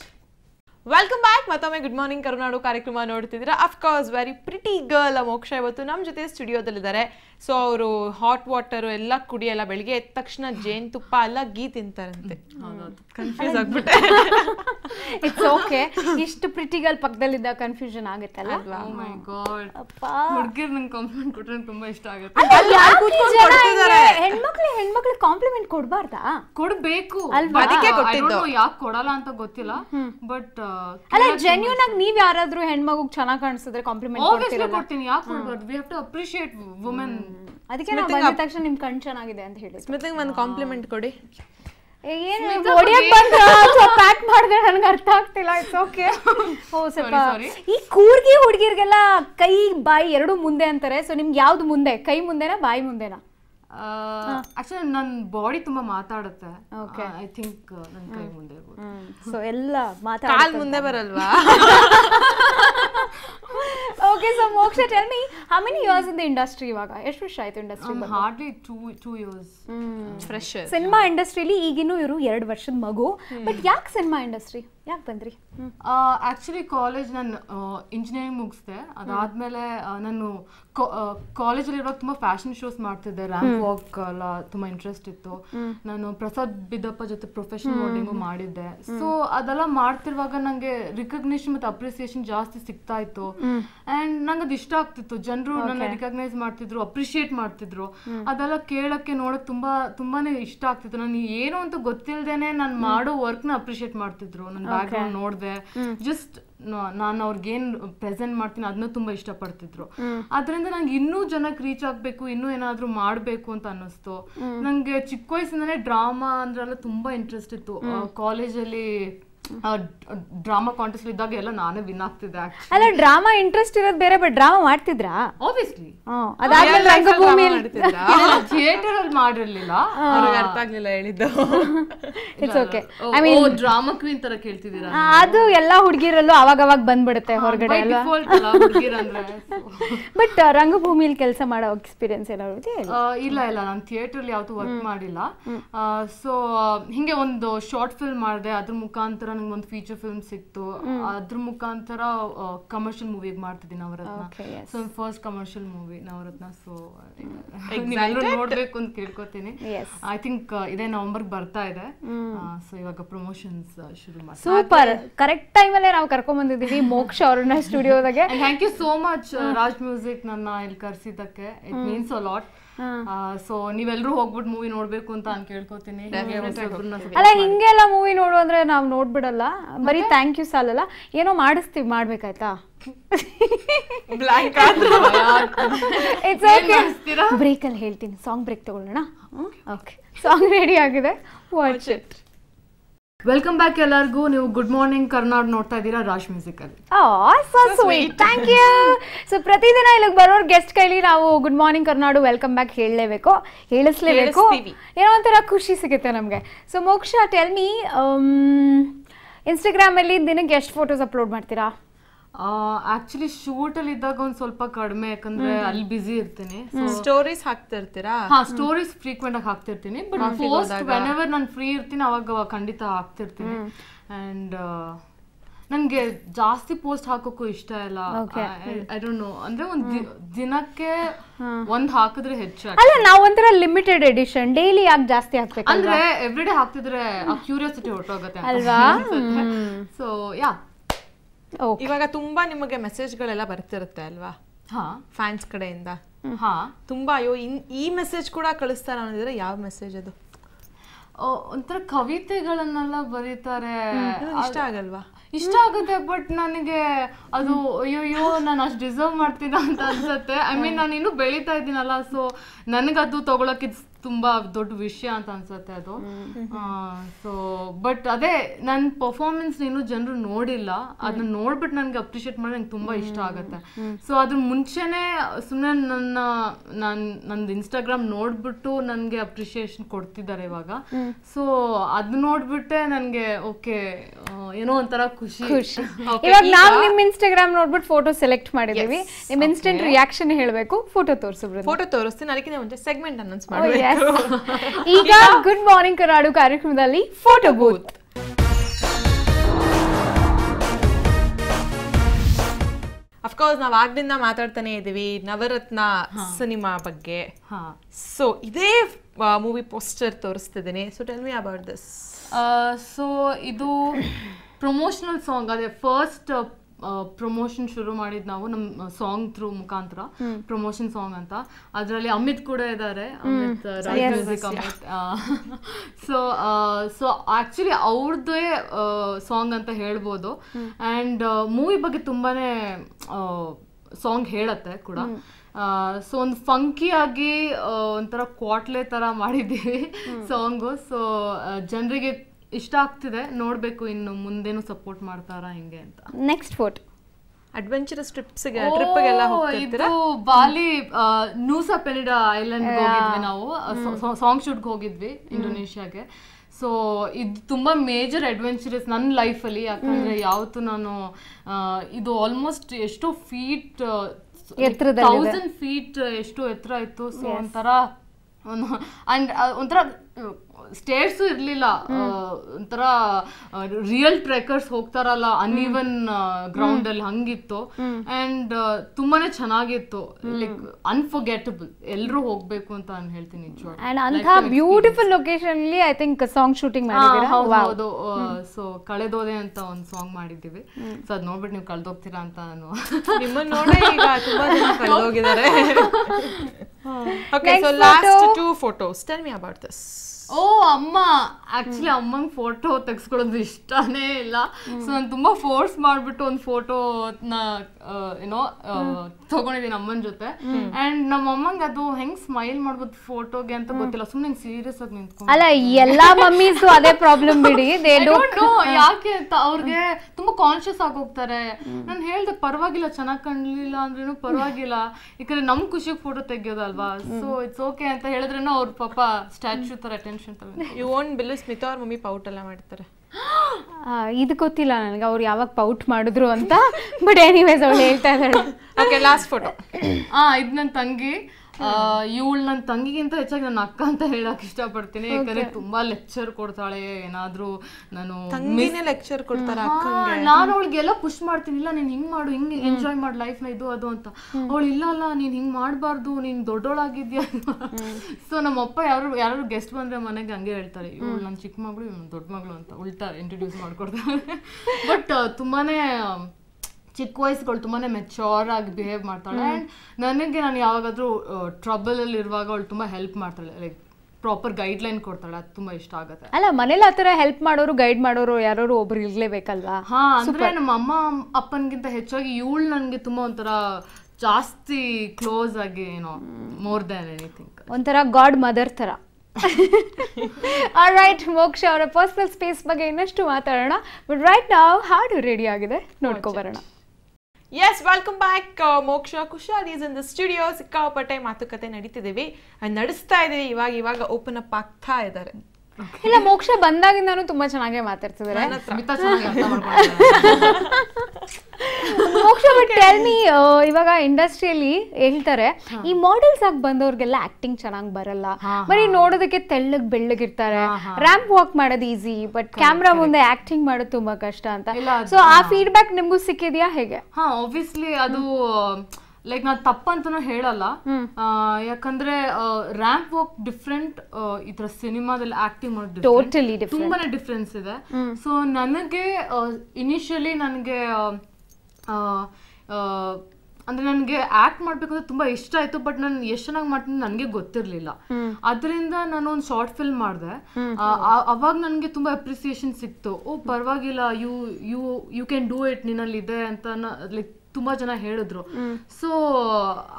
ವೆಲ್ಕಮ್ ಬ್ಯಾಕ್ ಮತ್ತೊಮ್ಮೆ ಗುಡ್ ಮಾರ್ನಿಂಗ್ ಕರುನಾಡು ಕಾರ್ಯಕ್ರಮ ನೋಡ್ತಿದ್ದೀರಾ ಅಫ್ಕೋರ್ಸ್ ವೆರಿ ಪ್ರಿಟಿ ಗರ್ಲ್ ಮೋಕ್ಷ ಇವತ್ತು ನಮ್ಮ ಜೊತೆ ಸ್ಟುಡಿಯೋದಲ್ಲಿದ್ದಾರೆ ಸೊ ಅವರು ಹಾಟ್ ವಾಟರ್ ಎಲ್ಲ ಕುಡಿಯಲ್ಲ ಬೆಳಿಗ್ಗೆ ಎದ್ದ ತಕ್ಷಣ ಜೇನ್ ತುಪ್ಪ ಎಲ್ಲ ಗೀ ತಿಂತಾರಂತೆ ಕನ್ಫ್ಯೂಸ್ ಆಗ್ಬಿಟ್ಟೆ ಇಟ್ಸ್ ಓಕೆ ಇಷ್ಟು ಪ್ರಿಟಿಗಲ್ ಪಕ್ಕದಲ್ಲಿದ್ದ ಕನ್ಫ್ಯೂಷನ್ ಆಗುತ್ತಲ್ಲ ಹುಡುಗಿರ್ ನಂಗೆ ಕಾಂಪ್ಲಿಮೆಂಟ್ ಕೊಟ್ರೆ ತುಂಬಾ ಇಷ್ಟ ಆಗುತ್ತೆ ಹೆಣ್ಮಕ್ಳು ಹೆಣ್ಮಕ್ಳು ಕಾಂಪ್ಲಿಮೆಂಟ್ ಕೊಡಬಾರ್ದಾ ಕೊಡ್ಬೇಕು ಅದಕ್ಕೆ ಯಾಕೆ ಕೊಡಲ್ಲ ಅಂತ ಗೊತ್ತಿಲ್ಲ ಬಟ್ ಅಲ್ಲ ಜೆನ್ಯೂನ್ ಆಗಿ ನೀವ್ ಯಾರಾದ್ರೂ ಹೆಣ್ಮಗುಗ್ ಚೆನ್ನಾಗಿ ಕಾಣಿಸಿದ್ರೆ ಕಾಂಪ್ಲಿಮೆಂಟ್ ಕೊಡ್ತೀನಿ ಯಾಕೆ ಕೊಡ್ಬಾರ್ದು we have to appreciate women ಅದಕ್ಕೆ ನಾನು ಬಂದ ತಕ್ಷಣ ನಿಮ್ಮ ಕಣ್ ಚೆನ್ನಾಗಿದೆ ಅಂತ ಹೇಳಿ ಸ್ಮಿತಿಗೆ ಒಂದು ಕಾಂಪ್ಲಿಮೆಂಟ್ ಕೊಡಿ ಏನು ಹೊಡಿಯಕ್ ಬಂದ್ರ ಪ್ಯಾಕ್ ಮಾಡಿದ್ರೆ ನನಗೆ ಅರ್ಥ ಆಗ್ತಿಲ್ಲ ಇಟ್ಸ್ ಓಕೆ ಓ ಸ್ವಲ್ಪ ಈ ಕೂರ್ಗಿ ಹುಡುಗಿರಿಗೆಲ್ಲ ಕೈ ಬಾಯಿ ಎರಡು ಮುಂದೆ ಅಂತಾರೆ ಸೊ ನಿಮ್ಗೆ ಯಾವ್ದು ಮುಂದೆ ಕೈ ಮುಂದೆನಾ ಬಾಯಿ ಮುಂದೆನಾ ಆಕ್ಚುಲಿ ನನ್ನ ಬಾಡಿ ತುಂಬಾ ಮಾತಾಡುತ್ತೆ ಓಕೆ ಐ ಥಿಂಕ್ ನನ್ನ ಕೈ ಮುಂದೆ ಇರ್ಬೋದು ಸೊ ಎಲ್ಲ ಮಾತಾಡ ಮುಂದೆ ಬರಲ್ವಾ okay so Moksha tell me how many years in the industry ಇವಾಗ ಎಷ್ಟು ವರ್ಷ ಆಯ್ತು industry hardly two two years fresh cinema ಇಂಡಸ್ಟ್ರಿಲಿ ಈಗಿನೂ ಇವರು ಎರಡು ವರ್ಷದ ಮಗು ಬಟ್ ಯಾಕೆ ಸಿನಿಮಾ ಇಂಡಸ್ಟ್ರಿ ಯಾಕೆ ಬಂದ್ರಿ ಆ್ಯಕ್ಚುಲಿ ಕಾಲೇಜ್ ನಾನು ಇಂಜಿನಿಯರಿಂಗ್ ಮುಗಿಸಿದೆ ಅದಾದ್ಮೇಲೆ ನಾನು ಕಾಲೇಜಲ್ಲಿ ತುಂಬ ಫ್ಯಾಷನ್ ಶೋಸ್ ಮಾಡ್ತಿದ್ದೆ ರ್ಯಾಂಪ್ ವಾಕ್ ಎಲ್ಲ ತುಂಬಾ ಇಂಟ್ರೆಸ್ಟ್ ಇತ್ತು ನಾನು ಪ್ರಸಾದ್ ಬಿದ್ದಪ್ಪ ಜೊತೆ ಪ್ರೊಫೆಷನಲ್ ಮಾಡಿದ್ದೆ ಸೊ ಅದೆಲ್ಲ ಮಾಡ್ತಿರುವಾಗ ನನಗೆ ರಿಕಗ್ನೇಷನ್ ಮತ್ತೆ ಅಪ್ರಿಸಿಯೇಷನ್ ಜಾಸ್ತಿ ಸಿಗ್ತಾ ಇತ್ತು ಅಂಡ್ ನಂಗೆ ಅದು ಇಷ್ಟ ಆಗ್ತಿತ್ತು ಜನರು ನನ್ನ ರಿಕಗ್ನೈಸ್ ಮಾಡ್ತಿದ್ರು ಅಪ್ರಿಶಿಯೇಟ್ ಮಾಡ್ತಿದ್ರು ಅದೆಲ್ಲ ಕೇಳಕ್ಕೆ ನೋಡಕ್ ತುಂಬಾ ತುಂಬಾನೇ ಇಷ್ಟ ಆಗ್ತಿತ್ತು ನಾನು ಏನು ಅಂತ ಗೊತ್ತಿಲ್ಲದೇನೆ ನಾನು ಮಾಡೋ ವರ್ಕ್ನ ಅಪ್ರಿಷಿಯೇಟ್ ಮಾಡ್ತಿದ್ರು ನನ್ನ ಬ್ಯಾಕ್ ಗ್ರೌಂಡ್ ನೋಡಿದೆ ಜಸ್ಟ್ ನಾನು ಏನು ಪ್ರೆಸೆಂಟ್ ಮಾಡ್ತೀನಿ ಅದನ್ನ ತುಂಬಾ ಇಷ್ಟಪಡ್ತಿದ್ರು ಅದರಿಂದ ನಂಗೆ ಇನ್ನೂ ಜನಕ್ಕೆ ರೀಚ್ ಆಗ್ಬೇಕು ಇನ್ನೂ ಏನಾದ್ರು ಮಾಡ್ಬೇಕು ಅಂತ ಅನ್ನಿಸ್ತು ನಂಗೆ ಚಿಕ್ಕ ವಯಸ್ಸಿಂದನೇ ಡ್ರಾಮಾ ಅಂದ್ರೆಲ್ಲ ತುಂಬಾ ಇಂಟ್ರೆಸ್ಟ್ ಇತ್ತು ಕಾಲೇಜಲ್ಲಿ ಡ್ರಾಮಾ ಕಾಂಟೆಸ್ಟ್ ಇದ್ದಾಗ ಎಲ್ಲ ನಾನೇ ವಿನ್ ಆಗ್ತಿದ್ದೆ ಅಲ್ಲ ಡ್ರಾಮಾ ಇಂಟ್ರೆಸ್ಟ್ ಇರೋದು ಬೇರೆ ಬಟ್ ಡ್ರಾಮಾ ಮಾಡ್ತಿದ್ರಾ ಆಬ್ವಿಯಸ್ಲಿ ಅದಾದ್ಮೇಲೆ ರಂಗಭೂಮಿ ಥಿಯೇಟರ್ ಅಲ್ಲಿ ಮಾಡಿರ್ಲಿಲ್ಲ ಅವ್ರಿಗೆ ಅರ್ಥ ಆಗ್ಲಿಲ್ಲ ಹೇಳಿದ್ದು it's okay I mean drama queen ತರ ಕೇಳ್ತಿದ್ದೀರಾ ಅದು ಎಲ್ಲಾ ಹುಡುಗಿರಲ್ಲೂ ಅವಾಗ ಅವಾಗ ಬಂದ್ಬಿಡುತ್ತೆ ಹೊರಗಡೆ ಅಲ್ವಾ ಬಟ್ ರಂಗಭೂಮಿಲಿ ಕೆಲಸ ಮಾಡೋ ಎಕ್ಸ್ಪೀರಿಯನ್ಸ್ ಏನಾದ್ರು ಇಲ್ಲ ಇಲ್ಲ ನಾನು ಥಿಯೇಟರ್ ಅಲ್ಲಿ ಯಾವತ್ತೂ ವರ್ಕ್ ಮಾಡಿಲ್ಲ ಸೊ ಹಿಂಗೆ ಒಂದು ಶಾರ್ಟ್ ಫಿಲ್ಮ್ ಮಾಡಿದೆ ಅದ್ರ ಮುಖಾಂತರ ನನಗೆ ಒಂದು ಫೀಚರ್ ಫಿಲ್ಮ್ ಸಿಕ್ತು ಅದ್ರ ಮುಖಾಂತರ ಕಮರ್ಷಿಯಲ್ ಮೂವಿಗೆ ಮಾಡ್ತಿದೀನಿ Navaratna so first commercial movie Navaratna so ಎಲ್ಲರೂ ನೋಡ್ಬೇಕು ಅಂತ ಕೇಳ್ಕೊತೀನಿ ಐ ಥಿಂಕ್ ಇದೇ ನವೆಂಬರ್ ಬರ್ತಾ ಇದೆ ಸೊ ಇವಾಗ ಪ್ರಮೋಷನ್ಸ್ ಶುರು ಮಾಡಿ ಸೂಪರ್ ಕರೆಕ್ಟ್ ಟೈಮ್ ಅಲ್ಲೇ ನಾವು ಕರ್ಕೊಂಡ್ ಬಂದಿದ್ದೀವಿ ಮೋಕ್ಷ ಅವ್ರನ್ನ ಸ್ಟುಡಿಯೋದಾಗೆ thank you so much Raj music ನನ್ನ ಇಲ್ಲಿ ಕರ್ಸಿದ್ದಕ್ಕೆ it means a lot so ನೀವೆಲ್ಲರೂ ಹೋಗ್ಬಿಟ್ಟು ಮೂವಿ ನೋಡ್ಬೇಕು ಅಂತ ನಾನು ಕೇಳ್ಕೊತೀನಿ ಅಲ್ಲ ಹಿಂಗೆಲ್ಲ ಮೂವಿ ನೋಡು ಅಂದ್ರೆ ನಾವು ನೋಡ್ಬಿಡಲ್ಲ ಬರೀ ಥ್ಯಾಂಕ್ ಯು ಸಾಲಲ್ಲ ಏನೋ ಮಾಡಿಸ್ತೀವಿ ಮಾಡ್ಬೇಕಾಯ್ತಾ ಬ್ರೇಕ್ ಅಲ್ಲಿ ಬ್ರೇಕಲ್ಲಿ ಹೇಳ್ತೀನಿ ಸಾಂಗ್ ಬ್ರೇಕ್ ತಗೊಳ್ಳೋಣ ಓಕೆ ಸಾಂಗ್ ರೆಡಿ ಆಗಿದೆ ವಾಚ್ ಇಟ್ ವೆಲ್ಕಮ್ ಬ್ಯಾಕ್ ಎಲ್ಲರಿಗೂ ನೀವು ಗುಡ್ ಮಾರ್ನಿಂಗ್ ಕರ್ನಾಡ್ ನೋಡ್ತಾ ಇದ್ದೀರಾ ರಾಜ್ ಮ್ಯೂಸಿಕ್ ಅಲ್ಲಿ ಥ್ಯಾಂಕ್ ಯು ಸೊ ಪ್ರತಿದಿನ ಇಲ್ಲಿಗೆ ಬರೋರು ಗೆಸ್ಟ್ ಕೈಲಿ ನಾವು good morning Karnadu welcome back ಹೇಳಲೇಬೇಕು ಹೇಳಿಸ್ಲೇಬೇಕು ಏನೋ ಒಂಥರ ಖುಷಿ ಸಿಗುತ್ತೆ ನಮಗೆ ಸೊ ಮೋಕ್ಷ ಟೆಲ್ ಮೀ ಇನ್ಸ್ಟಾಗ್ರಾಮಲ್ಲಿ ದಿನಕ್ಕೆ ಎಷ್ಟು ಫೋಟೋಸ್ ಅಪ್ಲೋಡ್ ಮಾಡ್ತೀರಾ ಆಕ್ಚುಲಿ ಶೂಟ್ ಅಲ್ಲಿ ಇದ್ದಾಗ ಒಂದ್ ಸ್ವಲ್ಪ ಕಡಿಮೆ ಯಾಕಂದ್ರೆ ಅಲ್ಲಿ ಬಿಸಿ ಇರ್ತೀನಿ ಸ್ಟೋರೀಸ್ ಹಾಕ್ತಾ ಇರ್ತೀರಾ ಹಾ ಸ್ಟೋರೀಸ್ ಫ್ರೀಕ್ವೆಂಟ್ ಆಗಿ ಹಾಕ್ತಿರ್ತೀನಿ ಬಟ್ ಫೋಸ್ಟ್ ವೆನ್ ಎವರ್ ನಾನು ಫ್ರೀ ಇರ್ತೀನಿ ಅವಾಗ ಖಂಡಿತ ಹಾಕ್ತಿರ್ತೀನಿ ಅಂಡ್ ನನಗೆ ಜಾಸ್ತಿ ಪೋಸ್ಟ್ ಹಾಕೋಕ್ಕೂ ಇಷ್ಟ ಇಲ್ಲ ಐ ಡೋಂಟ್ ನೋ ಅಂದ್ರೆ ಒಂದು ದಿನಕ್ಕೆ ಒಂದ್ ಹಾಕಿದ್ರೆ ಹೆಚ್ಚು ಅಲ್ಲ ನಾವು ಒಂಥರ ಲಿಮಿಟೆಡ್ ಎಡಿಷನ್ ಡೈಲಿ ಯಾಕೆ ಜಾಸ್ತಿ ಹಾಕ್ಬೇಕು ಅಂದ್ರೆ ಎವ್ರಿಡೇ ಹಾಕ್ತಿದ್ರೆ ಕ್ಯೂರಿಯಾಸಿಟಿ ಹೊರಟೋಗುತ್ತೆ ಅಲ್ವಾ ಸೊ ಯಾ ಇವಾಗ ತುಂಬಾ ನಿಮಗೆ ಗಳೆಲ್ಲ ಬರ್ತಿರುತ್ತೆ ಅಲ್ವಾ ಫ್ಯಾನ್ಸ್ ಕಡೆಯಿಂದ ತುಂಬಾ ಅಯ್ಯೋ ಈ ಮೆಸೇಜ್ ಕೂಡ ಕಳಿಸ್ತಾರ ಅನ್ನೋದಿದ್ರೆ ಯಾವ ಮೆಸೇಜ್ ಅದು ಒಂಥರ ಕವಿತೆಗಳನ್ನೆಲ್ಲ ಬರೀತಾರೆ ಇಷ್ಟ ಆಗಲ್ವಾ ಇಷ್ಟ ಆಗುತ್ತೆ ಬಟ್ ನನಗೆ ಅದು ಅಯ್ಯೋಯ್ಯೋ ನಾನು ಅಷ್ಟು ಡಿಸರ್ವ್ ಮಾಡ್ತೀನಿ ಅಂತ ಅನ್ಸುತ್ತೆ ಐ ಮೀನ್ ನಾನು ಇನ್ನು ಬೆಳೀತಾ ಇದ್ದೀನಲ್ಲ ಸೊ ನನಗದು ತಗೊಳಕ್ಕೆ ತುಂಬಾ ದೊಡ್ಡ ವಿಷಯ ಅಂತ ಅನ್ಸುತ್ತೆ ಅದು ಸೊ ಬಟ್ ಅದೇ ನನ್ನ ಪರ್ಫಾರ್ಮೆನ್ಸ್ ಇನ್ನೂ ಜನರು ನೋಡಿಲ್ಲ ಅದನ್ನ ನೋಡ್ಬಿಟ್ಟು ನನಗೆ ಅಪ್ರಿಷಿಯೇಟ್ ಮಾಡಿ ನಂಗೆ ತುಂಬಾ ಇಷ್ಟ ಆಗುತ್ತೆ ಸೊ ಅದ್ರ ಮುಂಚೆನೆ ಸುಮ್ಮನೆ ನನ್ನ ನಾನು ನಂದು ಇನ್ಸ್ಟಾಗ್ರಾಮ್ ನೋಡ್ಬಿಟ್ಟು ನನಗೆ ಅಪ್ರಿಶಿಯೇಷನ್ ಕೊಡ್ತಿದ್ದಾರೆ ಇವಾಗ ಸೊ ಅದ್ ನೋಡ್ಬಿಟ್ಟೆ ನನಗೆ ಓಕೆ ಏನೋ ಒಂಥರ ಖುಷಿ ಇವಾಗ ನಾವು ನಿಮ್ಮ ಇನ್ಸ್ಟಾಗ್ರಾಮ್ ನೋಡ್ಬಿಟ್ಟು ಫೋಟೋ ಸೆಲೆಕ್ಟ್ ಮಾಡಿದ್ದೀವಿ ನಿಮ್ಮ ಇನ್ಸ್ಟೆಂಟ್ ರಿಯಾಕ್ಷನ್ ಹೇಳಬೇಕು ಫೋಟೋ ತೋರಿಸು ಫೋಟೋ ತೋರಿಸ್ತೀನಿ ಅದಕ್ಕೆ ಒಂದು ಸೆಗ್ಮೆಂಟ್ ಅನೌನ್ಸ್ ಮಾಡಿ ಈಗ ಗುಡ್ ಮಾರ್ನಿಂಗ್ ಕರಾಡು ಕಾರ್ಯಕ್ರಮದಲ್ಲಿ ಫೋಟೋ ಬೂತ್ ಅಫ್ಕೋರ್ಸ್ ನಾವು ಆಗ್ಲಿಂದ ಮಾತಾಡ್ತಾನೆ ಇದೀವಿ ನವರತ್ನ ಸಿನಿಮಾ ಬಗ್ಗೆ ಸೊ ಇದೇ ಮೂವಿ ಪೋಸ್ಟರ್ ತೋರಿಸ್ತಿದ್ದೀನಿ so tell me about this so ಇದು ಪ್ರಮೋಷನಲ್ ಸಾಂಗ್ ಅದೇ ಫಸ್ಟ್ ಪ್ರಮೋಷನ್ ಶುರು ಮಾಡಿದ್ ನಾವು ನಮ್ಮ ಸಾಂಗ್ ಥ್ರೂ ಮುಖಾಂತರ ಪ್ರಮೋಷನ್ ಸಾಂಗ್ ಅಂತ ಅದರಲ್ಲಿ ಅಮಿತ್ ಕೂಡ ಇದ್ದಾರೆ ಅಮಿತ್ ಸೊ ಸೊ ಆಕ್ಚುಲಿ ಅವ್ರದ್ದೇ ಸಾಂಗ್ ಅಂತ ಹೇಳ್ಬೋದು ಅಂಡ್ ಮೂವಿ ಬಗ್ಗೆ ತುಂಬಾನೇ ಸಾಂಗ್ ಹೇಳತ್ತೆ ಕೂಡ ಸೊ ಒಂದು ಆಗಿ ಒಂಥರ ಕ್ವಾಟ್ಲೆ ತರ ಮಾಡಿದ್ದೀವಿ ಸಾಂಗು ಸೊ ಜನರಿಗೆ ಇಷ್ಟ ಆಗ್ತಿದೆ ನೋಡಬೇಕು ಇನ್ನು ಮುಂದೇನು ಸಪೋರ್ಟ್ ಮಾಡ್ತಾರಾ ಹಿಂಗೆ ಅಂತ ನೆಕ್ಸ್ಟ್ ಫೋಟೋ ಅಡ್ವೆಂಚರಸ್ ಟ್ರಿಪ್ಸ್ಗೆ ಟ್ರಿಪ್ಗೆಲ್ಲ ಇದು ಬಾಲಿ ನೂಸಾ ಪೆನಿಡಾ ಐಲ್ಯಾಂಡ್ ಹೋಗಿದ್ವಿ ನಾವು ಸಾಂಗ್ ಗೆ ಹೋಗಿದ್ವಿ ಇಂಡೋನೇಷ್ಯಾಗೆ ಸೊ ಇದು ತುಂಬಾ ಮೇಜರ್ ಅಡ್ವೆಂಚರಸ್ ನನ್ನ ಲೈಫಲ್ಲಿ ಯಾಕಂದ್ರೆ ಯಾವತ್ತು ನಾನು ಇದು ಆಲ್ಮೋಸ್ಟ್ ಎಷ್ಟು ಫೀಟ್ ತೌಸಂಡ್ ಫೀಟ್ ಎಷ್ಟು ಎತ್ತರ ಇತ್ತು ಸೊ ಒಂಥರ ಅಂಡ್ ಒಂಥರ ಸ್ಟೇರ್ಸ್ ಇರ್ಲಿಲ್ಲ ಒಂಥರ ರಿಯಲ್ ಟ್ರೆಕರ್ಸ್ ಹೋಗ್ತಾರಲ್ಲ ಅನ್ಇವನ್ ಗ್ರೌಂಡ್ ಅಲ್ಲಿ ಹಂಗಿತ್ತು ಅಂಡ್ ತುಂಬಾನೇ ಚೆನ್ನಾಗಿತ್ತು ಲೈಕ್ ಅನ್ಫರ್ಗೆಟಬಲ್ ಎಲ್ಲರೂ ಹೋಗ್ಬೇಕು ಅಂತ ನಾನು ಹೇಳ್ತೀನಿ ಅಂಡ್ ಅಂತ beautiful location I think song shooting ಹೌದು ಸೊ ಕಳೆದೋದೆ ಅಂತ ಒಂದು ಸಾಂಗ್ ಮಾಡಿದ್ದೀವಿ ಸೊ ಅದ್ ನೋಡ್ಬಿಟ್ಟು ನೀವು ಕಳ್ದೋಗ್ತೀರಾ ಅಂತ ನಾನು ನೋಡಿ ಈಗ ತುಂಬಾ ಜನ okay so last two photos tell me about this oh ಅಮ್ಮ ಆಕ್ಚುಲಿ ಅಮ್ಮಂಗೆ ಫೋಟೋ ತೆಗ್ಸ್ಕೊಳೋದು ಇಷ್ಟನೇ ಇಲ್ಲ ಸೊ ನಾನು ತುಂಬಾ ಫೋರ್ಸ್ ಮಾಡ್ಬಿಟ್ಟು ಒಂದು ಫೋಟೋ ಏನೋ ತಗೊಂಡಿದ್ದೀನಿ ಅಮ್ಮನ ಜೊತೆ ಅಂಡ್ ನಮ್ಮ ಅಮ್ಮಂಗೆ ಅದು ಹೆಂಗ್ ಸ್ಮೈಲ್ ಮಾಡ್ಬೋದು ಫೋಟೋಗೆ ಅಂತ ಗೊತ್ತಿಲ್ಲ ಸುಮ್ನೆ ಸೀರಿಯಸ್ ಆಗಿ ನಿಂತ್ಕೊಂಡು ಅಲ್ಲ ಎಲ್ಲಾ ಮಮ್ಮೀಸ್ ಅದೇ ಪ್ರಾಬ್ಲಮ್ ಬಿಡಿ ದೇ ಡೋಂಟ್ ನೋ ಯಾಕೆ ಅಂತ ಅವ್ರಿಗೆ ತುಂಬಾ ಕಾನ್ಶಿಯಸ್ ಆಗೋಗ್ತಾರೆ ನಾನು ಹೇಳ್ದೆ ಪರವಾಗಿಲ್ಲ ಚೆನ್ನಾಗಿ ಕಾಣಲಿಲ್ಲ ಅಂದ್ರೂ ಪರವಾಗಿಲ್ಲ ಯಾಕಂದ್ರೆ ನಮ್ ಖುಷಿಗೆ ಫೋಟೋ ತೆಗಿಯೋದಲ್ವಾ ಸೊ ಇಟ್ಸ್ ಓಕೆ ಅಂತ ಹೇಳಿದ್ರೆ ಅವ್ರ ಪಾಪ ಸ್ಟ್ಯಾಚ್ಯೂ ತರ ಓನ್ ಬಿಲ್ಲು ಸ್ಮಿತಾ ಅವ್ರ ಮಮ್ಮಿ ಪೌಟ್ ಎಲ್ಲ ಮಾಡ್ತಾರೆ ಇದು ಗೊತ್ತಿಲ್ಲ ನನಗೆ ಅವ್ರು ಯಾವಾಗ ಪೌಟ್ ಮಾಡಿದ್ರು ಅಂತ ಬಟ್ ಎನಿವೇಸ್ ಅವಳು ಹೇಳ್ತಾ ಇದ್ದಾಳೆ ಓಕೆ ಲಾಸ್ಟ್ ಫೋಟೋ ಹಾಂ ಇದು ನನ್ನ ತಂಗಿ ಇವಳು ನನ್ನ ತಂಗಿಗಿಂತ ಹೆಚ್ಚಾಗಿ ನನ್ನ ಅಕ್ಕ ಅಂತ ಹೇಳಕ್ ಇಷ್ಟಪಡ್ತೀನಿ ಯಾಕಂದ್ರೆ ತುಂಬಾ ಲೆಕ್ಚರ್ ಕೊಡ್ತಾಳೆ ಏನಾದ್ರೂ ನಾನು ಲೆಕ್ಚರ್ ಕೊಡ್ತಾರೆ ನಾನು ಅವಳಿಗೆಲ್ಲ ಪುಷ್ ಮಾಡ್ತೀನಿ ಇಲ್ಲ ನೀನ್ ಹಿಂಗ್ ಮಾಡು ಹಿಂಗ್ ಎಂಜಾಯ್ ಮಾಡ್ ಲೈಫ್ ನ ಇದು ಅದು ಅಂತ ಅವಳು ಇಲ್ಲ ಅಲ್ಲ ನೀನ್ ಹಿಂಗ್ ಮಾಡ್ಬಾರ್ದು ನೀನ್ ದೊಡ್ಡೋಳಾಗಿದ್ಯ ಸೊ ನಮ್ಮ ಅಪ್ಪ ಯಾರು ಯಾರು ಗೆಸ್ಟ್ ಬಂದ್ರೆ ಮನೆಗೆ ಹಂಗೆ ಹೇಳ್ತಾರೆ ಇವಳು ನನ್ನ ಚಿಕ್ಕ ಮಗಳು ದೊಡ್ಡ ಮಗಳು ಅಂತ ಉಳ್ತಾರೆ ಇಂಟ್ರೊಡ್ಯೂಸ್ ಮಾಡ್ಕೊಡ್ತಾರೆ ಬಟ್ ತುಂಬಾನೇ ಚಿಕ್ಕ ವಯಸ್ಸುಗಳು ತುಂಬಾ ಮೆಚೋರ್ ಆಗಿ ಬಿಹೇವ್ ಮಾಡ್ತಾಳೆ ಅಂಡ್ ನನಗೆ ನಾನು ಟ್ರಬಲ್ ಅಲ್ಲಿ ಇರುವಾಗ ಅವಳು ತುಂಬಾ ಹೆಲ್ಪ್ ಮಾಡ್ತಾಳೆ ಲೈಕ್ ಪ್ರಾಪರ್ ಗೈಡ್ ಲೈನ್ ಕೊಡ್ತಾಳೆ ಅದು ತುಂಬಾ ಇಷ್ಟ ಆಗುತ್ತೆ ಅಲ್ಲ ಮನೇಲಿ ಆತರ ಹೆಲ್ಪ್ ಮಾಡೋರು ಗೈಡ್ ಮಾಡೋರು ಯಾರು ಒಬ್ರು ಇರ್ಲೇಬೇಕಲ್ವಾ ಹಾ ಅಂದ್ರೆ ನಮ್ಮ ಅಮ್ಮ ಅಪ್ಪನ್ಗಿಂತ ಹೆಚ್ಚಾಗಿ ಇವಳು ನನಗೆ ತುಂಬಾ ಒಂಥರ ಜಾಸ್ತಿ ಕ್ಲೋಸ್ ಆಗಿ ಏನೋ ಮೋರ್ ದನ್ ಎನಿಥಿಂಗ್ ಒಂಥರ ಗಾಡ್ ಮದರ್ ತರ ರೈಟ್ ಮೋಕ್ಷ ಅವರ ಪರ್ಸನಲ್ ಸ್ಪೇಸ್ ಬಗ್ಗೆ ಇನ್ನಷ್ಟು ಮಾತಾಡೋಣ ಬಟ್ ರೈಟ್ ನಾವು ಹಾಡು ರೆಡಿ ಆಗಿದೆ ನೋಡ್ಕೊ ಬರೋಣ S welcome back Moksha Kushal is in the studio ಸಿಕ್ಕಾಪಟ್ಟೆ ಮಾತುಕತೆ ನಡೀತಿದ್ದೀವಿ ನಡೆಸ್ತಾ ಇದ್ದೀವಿ ಇವಾಗ ಇವಾಗ ಓಪನ್ ಅಪ್ ಆಗ್ತಾ ಇದ್ದಾರೆ ಇಲ್ಲ ಮೋಕ್ಷ ಬಂದಾಗಿಂದಾನು ತುಂಬಾ ಚೆನ್ನಾಗಿ ಮಾತಾಡ್ತಿದ್ದಾರೆ ಮೋಕ್ಷ ಬಟ್ ಟೆಲ್ ಮೀ ಇವಾಗ ಇಂಡಸ್ಟ್ರಿಯಲ್ಲಿ ಹೇಳ್ತಾರೆ ಈ ಮಾಡೆಲ್ಸ್ ಆಗಿ ಬಂದವ್ರಿಗೆಲ್ಲ ಆಕ್ಟಿಂಗ್ ಚೆನ್ನಾಗಿ ಬರಲ್ಲ ಬರೀ ನೋಡೋದಕ್ಕೆ ತೆಳ್ಳಗ್ ಬೆಳ್ಳಗಿರ್ತಾರೆ ರ್ಯಾಂಪ್ ವಾಕ್ ಮಾಡೋದು ಈಸಿ ಬಟ್ ಕ್ಯಾಮ್ರಾ ಮುಂದೆ ಆಕ್ಟಿಂಗ್ ಮಾಡೋದು ತುಂಬಾ ಕಷ್ಟ ಅಂತ ಸೊ ಆ ಫೀಡ್ಬ್ಯಾಕ್ ನಿಮ್ಗೂ ಸಿಕ್ಕಿದ್ಯಾ ಹೇಗೆ ಹಾ ಆಬ್ವಿಯಸ್ಲಿ ಅದು ಲೈಕ್ ನಾನ್ ತಪ್ಪಂತನೂ ಹೇಳಲ್ಲ ಯಾಕಂದ್ರೆ ರ್ಯಾಂಪ್ ವರ್ಕ್ ಡಿಫ್ರೆಂಟ್ ಈ ತರ ಸಿನಿಮಾದಲ್ಲಿ ಆಕ್ಟಿಂಗ್ ಮಾಡಿ ತುಂಬಾನೇ ಡಿಫ್ರೆನ್ಸ್ ಇದೆ ಸೊ ನನಗೆ ಇನಿಷಿಯಲಿ ನನಗೆ ಅಂದ್ರೆ ನನಗೆ ಆಕ್ಟ್ ಮಾಡ್ಬೇಕಂದ್ರೆ ತುಂಬಾ ಇಷ್ಟ ಆಯ್ತು ಬಟ್ ನಾನು ಎಷ್ಟು ಚೆನ್ನಾಗಿ ಮಾಡ್ತೀನಿ ನನಗೆ ಗೊತ್ತಿರ್ಲಿಲ್ಲ ಅದರಿಂದ ನಾನು ಒಂದು ಶಾರ್ಟ್ ಫಿಲ್ಮ್ ಮಾಡಿದೆ ಅವಾಗ ನನಗೆ ತುಂಬಾ ಅಪ್ರಿಸಿಯೇಷನ್ ಸಿಕ್ತು ಓ ಪರವಾಗಿಲ್ಲ you you you can do it ನಿನ್ನಲ್ಲಿ ಇದೆ ಅಂತ ಲೈಕ್ ತುಂಬಾ ಜನ ಹೇಳಿದ್ರು ಸೊ